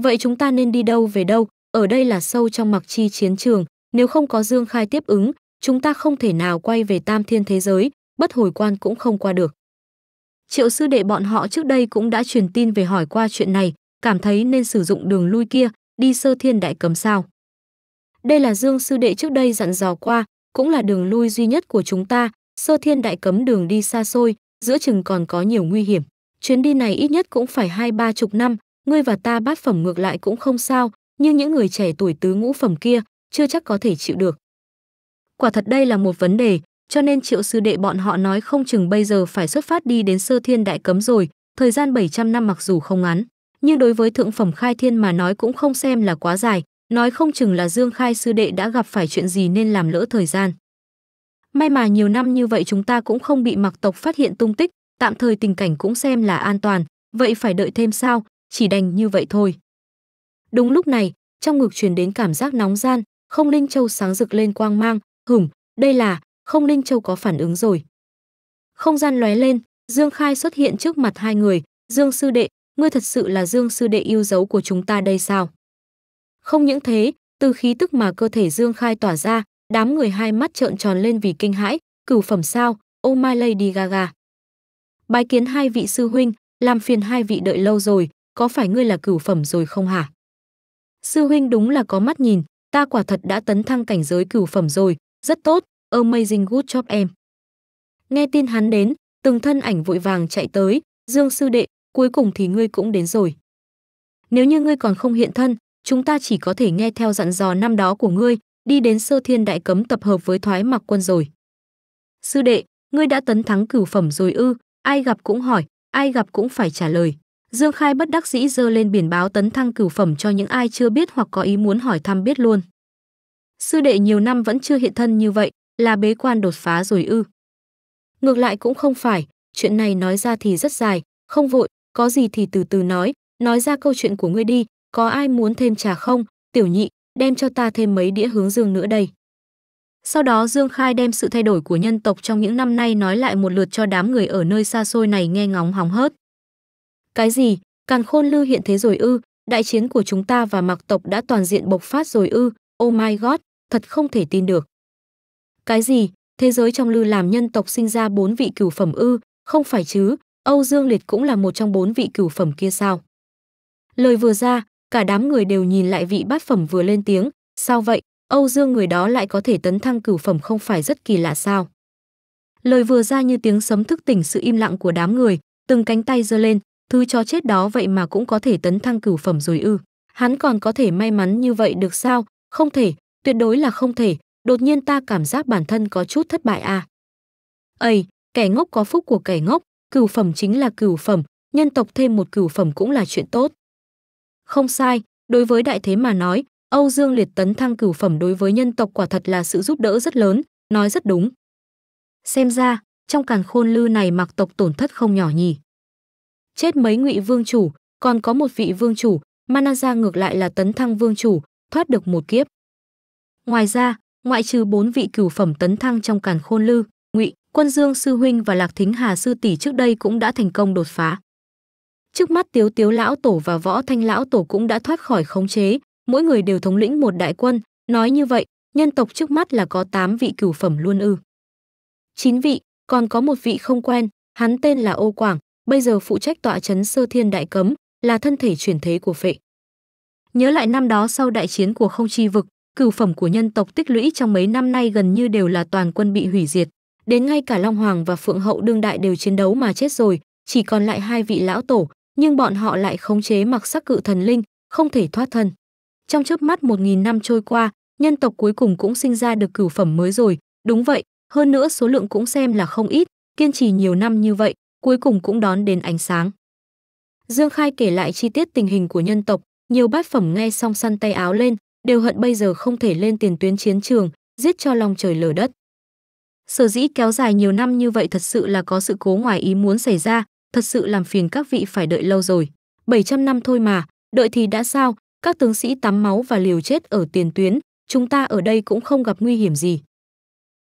Vậy chúng ta nên đi đâu về đâu? Ở đây là sâu trong mặc chi chiến trường, nếu không có Dương Khai tiếp ứng, chúng ta không thể nào quay về tam thiên thế giới, bất hồi quan cũng không qua được. Triệu sư đệ bọn họ trước đây cũng đã truyền tin về hỏi qua chuyện này, cảm thấy nên sử dụng đường lui kia, đi sơ thiên đại cấm sao. Đây là Dương sư đệ trước đây dặn dò qua, cũng là đường lui duy nhất của chúng ta, sơ thiên đại cấm đường đi xa xôi, giữa chừng còn có nhiều nguy hiểm. Chuyến đi này ít nhất cũng phải hai ba chục năm, ngươi và ta bát phẩm ngược lại cũng không sao, nhưng những người trẻ tuổi tứ ngũ phẩm kia chưa chắc có thể chịu được. Quả thật đây là một vấn đề, cho nên triệu sư đệ bọn họ nói không chừng bây giờ phải xuất phát đi đến sơ thiên đại cấm rồi, thời gian 700 năm mặc dù không ngắn, nhưng đối với thượng phẩm khai thiên mà nói cũng không xem là quá dài, nói không chừng là Dương Khai sư đệ đã gặp phải chuyện gì nên làm lỡ thời gian. May mà nhiều năm như vậy chúng ta cũng không bị mặc tộc phát hiện tung tích, tạm thời tình cảnh cũng xem là an toàn, vậy phải đợi thêm sao, chỉ đành như vậy thôi. Đúng lúc này, trong ngực truyền đến cảm giác nóng gian, không linh châu sáng rực lên quang mang, hửm, đây là, không linh châu có phản ứng rồi. Không gian lóe lên, Dương Khai xuất hiện trước mặt hai người, Dương Sư Đệ, ngươi thật sự là Dương Sư Đệ yêu dấu của chúng ta đây sao? Không những thế, từ khí tức mà cơ thể Dương Khai tỏa ra, đám người hai mắt trợn tròn lên vì kinh hãi, cửu phẩm sao, oh my lady gaga. Bái kiến hai vị sư huynh, làm phiền hai vị đợi lâu rồi, có phải ngươi là cửu phẩm rồi không hả? Sư huynh đúng là có mắt nhìn, ta quả thật đã tấn thăng cảnh giới cửu phẩm rồi, rất tốt, amazing good job em. Nghe tin hắn đến, từng thân ảnh vội vàng chạy tới, Dương sư đệ, cuối cùng thì ngươi cũng đến rồi. Nếu như ngươi còn không hiện thân, chúng ta chỉ có thể nghe theo dặn dò năm đó của ngươi, đi đến sơ thiên đại cấm tập hợp với thoái mặc quân rồi. Sư đệ, ngươi đã tấn thắng cửu phẩm rồi ư, ai gặp cũng hỏi, ai gặp cũng phải trả lời. Dương Khai bất đắc dĩ dơ lên biển báo tấn thăng cửu phẩm cho những ai chưa biết hoặc có ý muốn hỏi thăm biết luôn. Sư đệ nhiều năm vẫn chưa hiện thân như vậy, là bế quan đột phá rồi ư. Ngược lại cũng không phải, chuyện này nói ra thì rất dài, không vội, có gì thì từ từ nói, nói ra câu chuyện của ngươi đi, có ai muốn thêm trà không, tiểu nhị, đem cho ta thêm mấy đĩa hướng dương nữa đây. Sau đó Dương Khai đem sự thay đổi của nhân tộc trong những năm nay nói lại một lượt cho đám người ở nơi xa xôi này nghe ngóng hóng hớt. Cái gì? Càn khôn lưu hiện thế rồi ư? Đại chiến của chúng ta và mạc tộc đã toàn diện bộc phát rồi ư? Oh my god, thật không thể tin được. Cái gì? Thế giới trong lưu làm nhân tộc sinh ra bốn vị cửu phẩm ư? Không phải chứ, Âu Dương Liệt cũng là một trong bốn vị cửu phẩm kia sao? Lời vừa ra, cả đám người đều nhìn lại vị bát phẩm vừa lên tiếng. Sao vậy? Âu Dương người đó lại có thể tấn thăng cửu phẩm không phải rất kỳ lạ sao? Lời vừa ra như tiếng sấm thức tỉnh sự im lặng của đám người, từng cánh tay giơ lên, Thứ chó chết đó vậy mà cũng có thể tấn thăng cửu phẩm rồi ư. Hắn còn có thể may mắn như vậy được sao? Không thể, tuyệt đối là không thể. Đột nhiên ta cảm giác bản thân có chút thất bại à. ầy kẻ ngốc có phúc của kẻ ngốc, cửu phẩm chính là cửu phẩm, nhân tộc thêm một cửu phẩm cũng là chuyện tốt. Không sai, đối với đại thế mà nói, Âu Dương Liệt tấn thăng cửu phẩm đối với nhân tộc quả thật là sự giúp đỡ rất lớn, nói rất đúng. Xem ra, trong càn khôn lư này mặc tộc tổn thất không nhỏ nhỉ chết mấy ngụy vương chủ, còn có một vị vương chủ, Manaza ngược lại là tấn thăng vương chủ, thoát được một kiếp. Ngoài ra, ngoại trừ bốn vị cửu phẩm tấn thăng trong càn khôn lư, ngụy, quân dương sư huynh và lạc thính hà sư tỷ trước đây cũng đã thành công đột phá. Trước mắt tiếu tiếu lão tổ và võ thanh lão tổ cũng đã thoát khỏi khống chế, mỗi người đều thống lĩnh một đại quân, nói như vậy, nhân tộc trước mắt là có tám vị cửu phẩm luôn ư. chín vị, còn có một vị không quen, hắn tên là Ô Quảng, bây giờ phụ trách tọa chấn sơ thiên đại cấm, là thân thể chuyển thế của phệ. Nhớ lại năm đó sau đại chiến của không chi vực, cửu phẩm của nhân tộc tích lũy trong mấy năm nay gần như đều là toàn quân bị hủy diệt. Đến ngay cả Long Hoàng và Phượng Hậu đương đại đều chiến đấu mà chết rồi, chỉ còn lại hai vị lão tổ, nhưng bọn họ lại khống chế mặc sắc cự thần linh, không thể thoát thân. Trong chớp mắt một nghìn năm trôi qua, nhân tộc cuối cùng cũng sinh ra được cửu phẩm mới rồi, đúng vậy, hơn nữa số lượng cũng xem là không ít, kiên trì nhiều năm như vậy, cuối cùng cũng đón đến ánh sáng. Dương Khai kể lại chi tiết tình hình của nhân tộc, nhiều bát phẩm nghe xong săn tay áo lên, đều hận bây giờ không thể lên tiền tuyến chiến trường, giết cho lòng trời lở đất. Sở dĩ kéo dài nhiều năm như vậy thật sự là có sự cố ngoài ý muốn xảy ra, thật sự làm phiền các vị phải đợi lâu rồi. 700 năm thôi mà, đợi thì đã sao, các tướng sĩ tắm máu và liều chết ở tiền tuyến, chúng ta ở đây cũng không gặp nguy hiểm gì.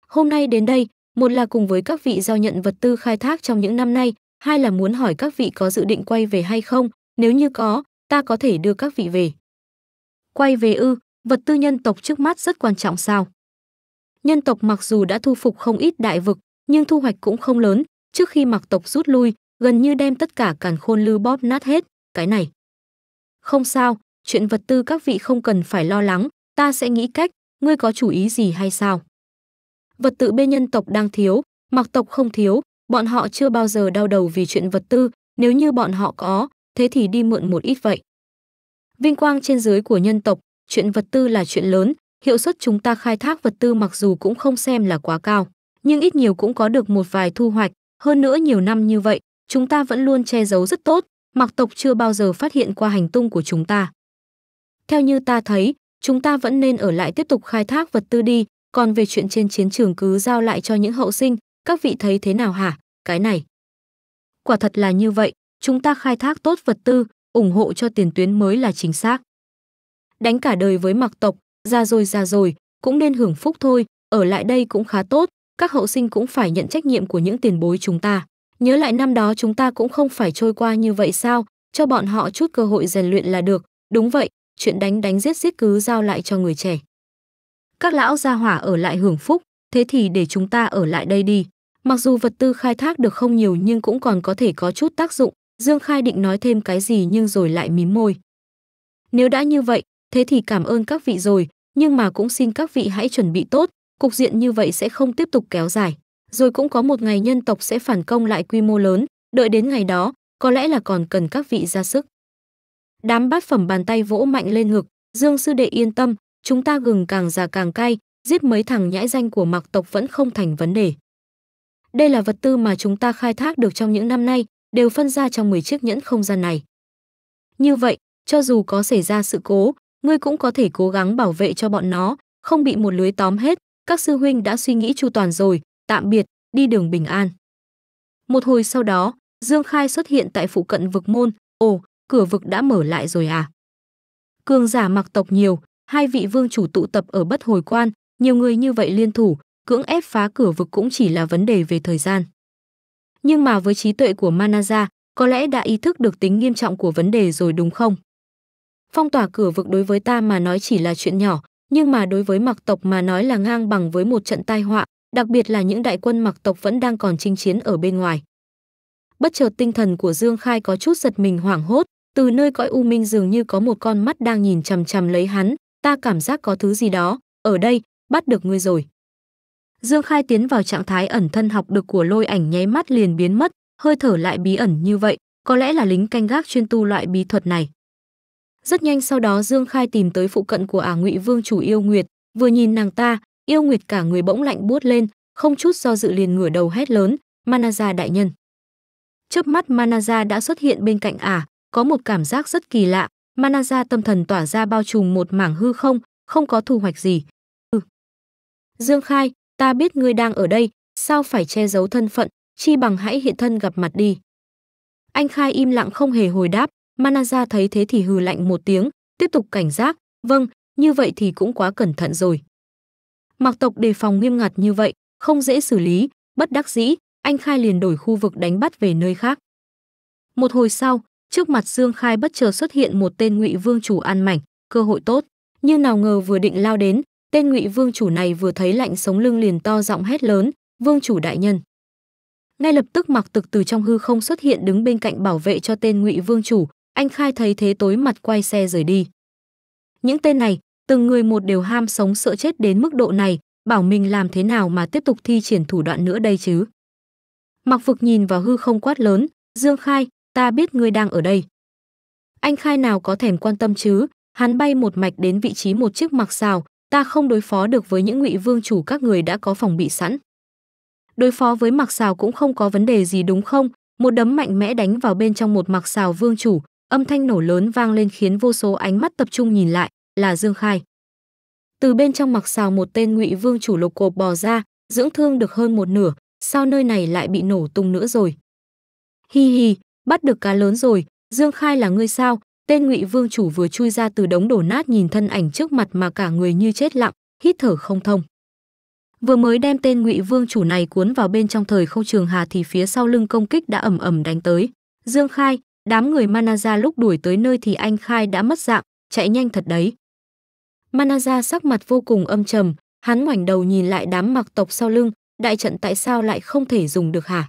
Hôm nay đến đây, một là cùng với các vị giao nhận vật tư khai thác trong những năm nay, hai là muốn hỏi các vị có dự định quay về hay không, nếu như có, ta có thể đưa các vị về. Quay về ư, vật tư nhân tộc trước mắt rất quan trọng sao? Nhân tộc mặc dù đã thu phục không ít đại vực, nhưng thu hoạch cũng không lớn, trước khi mặc tộc rút lui, gần như đem tất cả càn khôn lưu bóp nát hết, cái này. Không sao, chuyện vật tư các vị không cần phải lo lắng, ta sẽ nghĩ cách, ngươi có chủ ý gì hay sao? vật tự bên nhân tộc đang thiếu, mặc tộc không thiếu, bọn họ chưa bao giờ đau đầu vì chuyện vật tư, nếu như bọn họ có, thế thì đi mượn một ít vậy. Vinh quang trên dưới của nhân tộc, chuyện vật tư là chuyện lớn, hiệu suất chúng ta khai thác vật tư mặc dù cũng không xem là quá cao, nhưng ít nhiều cũng có được một vài thu hoạch, hơn nữa nhiều năm như vậy, chúng ta vẫn luôn che giấu rất tốt, mặc tộc chưa bao giờ phát hiện qua hành tung của chúng ta. Theo như ta thấy, chúng ta vẫn nên ở lại tiếp tục khai thác vật tư đi, còn về chuyện trên chiến trường cứ giao lại cho những hậu sinh các vị thấy thế nào hả cái này quả thật là như vậy chúng ta khai thác tốt vật tư ủng hộ cho tiền tuyến mới là chính xác đánh cả đời với mặc tộc ra rồi ra rồi cũng nên hưởng phúc thôi ở lại đây cũng khá tốt các hậu sinh cũng phải nhận trách nhiệm của những tiền bối chúng ta nhớ lại năm đó chúng ta cũng không phải trôi qua như vậy sao cho bọn họ chút cơ hội rèn luyện là được đúng vậy chuyện đánh đánh giết giết cứ giao lại cho người trẻ các lão gia hỏa ở lại hưởng phúc, thế thì để chúng ta ở lại đây đi. Mặc dù vật tư khai thác được không nhiều nhưng cũng còn có thể có chút tác dụng, Dương Khai định nói thêm cái gì nhưng rồi lại mím môi. Nếu đã như vậy, thế thì cảm ơn các vị rồi, nhưng mà cũng xin các vị hãy chuẩn bị tốt, cục diện như vậy sẽ không tiếp tục kéo dài. Rồi cũng có một ngày nhân tộc sẽ phản công lại quy mô lớn, đợi đến ngày đó, có lẽ là còn cần các vị ra sức. Đám bát phẩm bàn tay vỗ mạnh lên ngực, Dương Sư Đệ yên tâm, chúng ta gừng càng già càng cay, giết mấy thằng nhãi danh của mạc tộc vẫn không thành vấn đề. Đây là vật tư mà chúng ta khai thác được trong những năm nay, đều phân ra trong 10 chiếc nhẫn không gian này. Như vậy, cho dù có xảy ra sự cố, ngươi cũng có thể cố gắng bảo vệ cho bọn nó, không bị một lưới tóm hết. Các sư huynh đã suy nghĩ chu toàn rồi, tạm biệt, đi đường bình an. Một hồi sau đó, Dương Khai xuất hiện tại phụ cận vực môn, ồ, cửa vực đã mở lại rồi à? Cường giả mặc tộc nhiều, hai vị vương chủ tụ tập ở bất hồi quan, nhiều người như vậy liên thủ, cưỡng ép phá cửa vực cũng chỉ là vấn đề về thời gian. Nhưng mà với trí tuệ của Manaza, có lẽ đã ý thức được tính nghiêm trọng của vấn đề rồi đúng không? Phong tỏa cửa vực đối với ta mà nói chỉ là chuyện nhỏ, nhưng mà đối với mặc tộc mà nói là ngang bằng với một trận tai họa, đặc biệt là những đại quân mặc tộc vẫn đang còn chinh chiến ở bên ngoài. Bất chợt tinh thần của Dương Khai có chút giật mình hoảng hốt, từ nơi cõi u minh dường như có một con mắt đang nhìn chằm chằm lấy hắn, ta cảm giác có thứ gì đó, ở đây, bắt được ngươi rồi. Dương Khai tiến vào trạng thái ẩn thân học được của lôi ảnh nháy mắt liền biến mất, hơi thở lại bí ẩn như vậy, có lẽ là lính canh gác chuyên tu loại bí thuật này. Rất nhanh sau đó Dương Khai tìm tới phụ cận của Ả à Ngụy Vương chủ Yêu Nguyệt, vừa nhìn nàng ta, Yêu Nguyệt cả người bỗng lạnh buốt lên, không chút do dự liền ngửa đầu hét lớn, "Manaza đại nhân!" Chớp mắt Manaza đã xuất hiện bên cạnh Ả, à, có một cảm giác rất kỳ lạ, Manaza tâm thần tỏa ra bao trùm một mảng hư không, không có thu hoạch gì. Ừ. Dương Khai, ta biết ngươi đang ở đây, sao phải che giấu thân phận, chi bằng hãy hiện thân gặp mặt đi. Anh Khai im lặng không hề hồi đáp, Manaza thấy thế thì hừ lạnh một tiếng, tiếp tục cảnh giác, vâng, như vậy thì cũng quá cẩn thận rồi. Mặc tộc đề phòng nghiêm ngặt như vậy, không dễ xử lý, bất đắc dĩ, anh Khai liền đổi khu vực đánh bắt về nơi khác. Một hồi sau, Trước mặt Dương Khai bất chợt xuất hiện một tên Ngụy Vương chủ ăn mảnh, cơ hội tốt. Như nào ngờ vừa định lao đến, tên Ngụy Vương chủ này vừa thấy lạnh sống lưng liền to giọng hét lớn, "Vương chủ đại nhân!" Ngay lập tức Mặc Tực từ trong hư không xuất hiện đứng bên cạnh bảo vệ cho tên Ngụy Vương chủ, anh Khai thấy thế tối mặt quay xe rời đi. Những tên này, từng người một đều ham sống sợ chết đến mức độ này, bảo mình làm thế nào mà tiếp tục thi triển thủ đoạn nữa đây chứ. Mặc phục nhìn vào hư không quát lớn, "Dương Khai, ta biết ngươi đang ở đây. Anh khai nào có thèm quan tâm chứ, hắn bay một mạch đến vị trí một chiếc mặc xào, ta không đối phó được với những ngụy vương chủ các người đã có phòng bị sẵn. Đối phó với mặc xào cũng không có vấn đề gì đúng không, một đấm mạnh mẽ đánh vào bên trong một mặc xào vương chủ, âm thanh nổ lớn vang lên khiến vô số ánh mắt tập trung nhìn lại, là Dương Khai. Từ bên trong mặc xào một tên ngụy vương chủ lục cộp bò ra, dưỡng thương được hơn một nửa, sao nơi này lại bị nổ tung nữa rồi. Hi hi, bắt được cá lớn rồi dương khai là ngươi sao tên ngụy vương chủ vừa chui ra từ đống đổ nát nhìn thân ảnh trước mặt mà cả người như chết lặng hít thở không thông vừa mới đem tên ngụy vương chủ này cuốn vào bên trong thời không trường hà thì phía sau lưng công kích đã ầm ầm đánh tới dương khai đám người manaza lúc đuổi tới nơi thì anh khai đã mất dạng chạy nhanh thật đấy manaza sắc mặt vô cùng âm trầm hắn ngoảnh đầu nhìn lại đám mặc tộc sau lưng đại trận tại sao lại không thể dùng được hả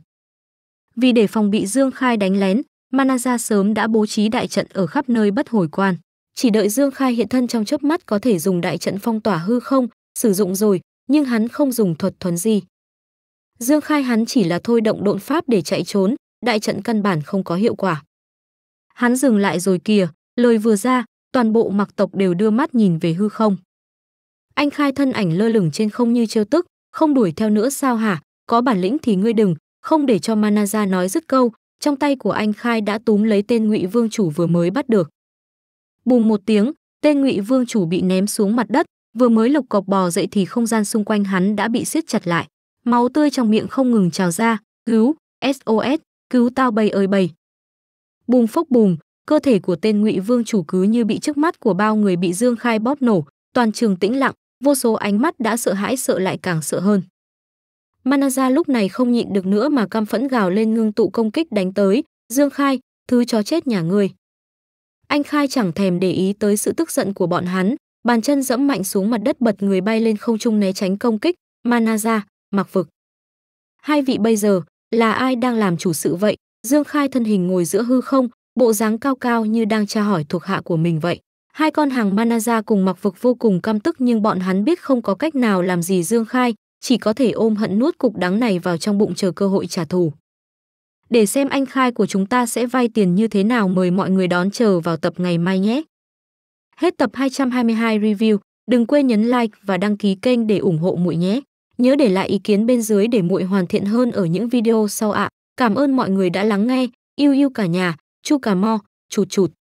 vì để phòng bị Dương Khai đánh lén, Manaza sớm đã bố trí đại trận ở khắp nơi bất hồi quan. Chỉ đợi Dương Khai hiện thân trong chớp mắt có thể dùng đại trận phong tỏa hư không, sử dụng rồi, nhưng hắn không dùng thuật thuấn gì. Dương Khai hắn chỉ là thôi động độn pháp để chạy trốn, đại trận căn bản không có hiệu quả. Hắn dừng lại rồi kìa, lời vừa ra, toàn bộ mặc tộc đều đưa mắt nhìn về hư không. Anh Khai thân ảnh lơ lửng trên không như trêu tức, không đuổi theo nữa sao hả, có bản lĩnh thì ngươi đừng, không để cho Manaza nói dứt câu, trong tay của anh Khai đã túm lấy tên Ngụy Vương chủ vừa mới bắt được. Bùng một tiếng, tên Ngụy Vương chủ bị ném xuống mặt đất, vừa mới lục cọc bò dậy thì không gian xung quanh hắn đã bị siết chặt lại, máu tươi trong miệng không ngừng trào ra, "Cứu, SOS, cứu tao bầy ơi bầy." Bùng phốc bùng, cơ thể của tên Ngụy Vương chủ cứ như bị trước mắt của bao người bị Dương Khai bóp nổ, toàn trường tĩnh lặng, vô số ánh mắt đã sợ hãi sợ lại càng sợ hơn. Manaza lúc này không nhịn được nữa mà căm phẫn gào lên ngưng tụ công kích đánh tới, Dương Khai, thứ chó chết nhà ngươi. Anh Khai chẳng thèm để ý tới sự tức giận của bọn hắn, bàn chân dẫm mạnh xuống mặt đất bật người bay lên không trung né tránh công kích, Manaza, mặc vực. Hai vị bây giờ, là ai đang làm chủ sự vậy? Dương Khai thân hình ngồi giữa hư không, bộ dáng cao cao như đang tra hỏi thuộc hạ của mình vậy. Hai con hàng Manaza cùng mặc vực vô cùng căm tức nhưng bọn hắn biết không có cách nào làm gì Dương Khai, chỉ có thể ôm hận nuốt cục đắng này vào trong bụng chờ cơ hội trả thù. Để xem anh khai của chúng ta sẽ vay tiền như thế nào mời mọi người đón chờ vào tập ngày mai nhé. Hết tập 222 review, đừng quên nhấn like và đăng ký kênh để ủng hộ muội nhé. Nhớ để lại ý kiến bên dưới để muội hoàn thiện hơn ở những video sau ạ. À. Cảm ơn mọi người đã lắng nghe, yêu yêu cả nhà, chu cà mo, chụt chụt.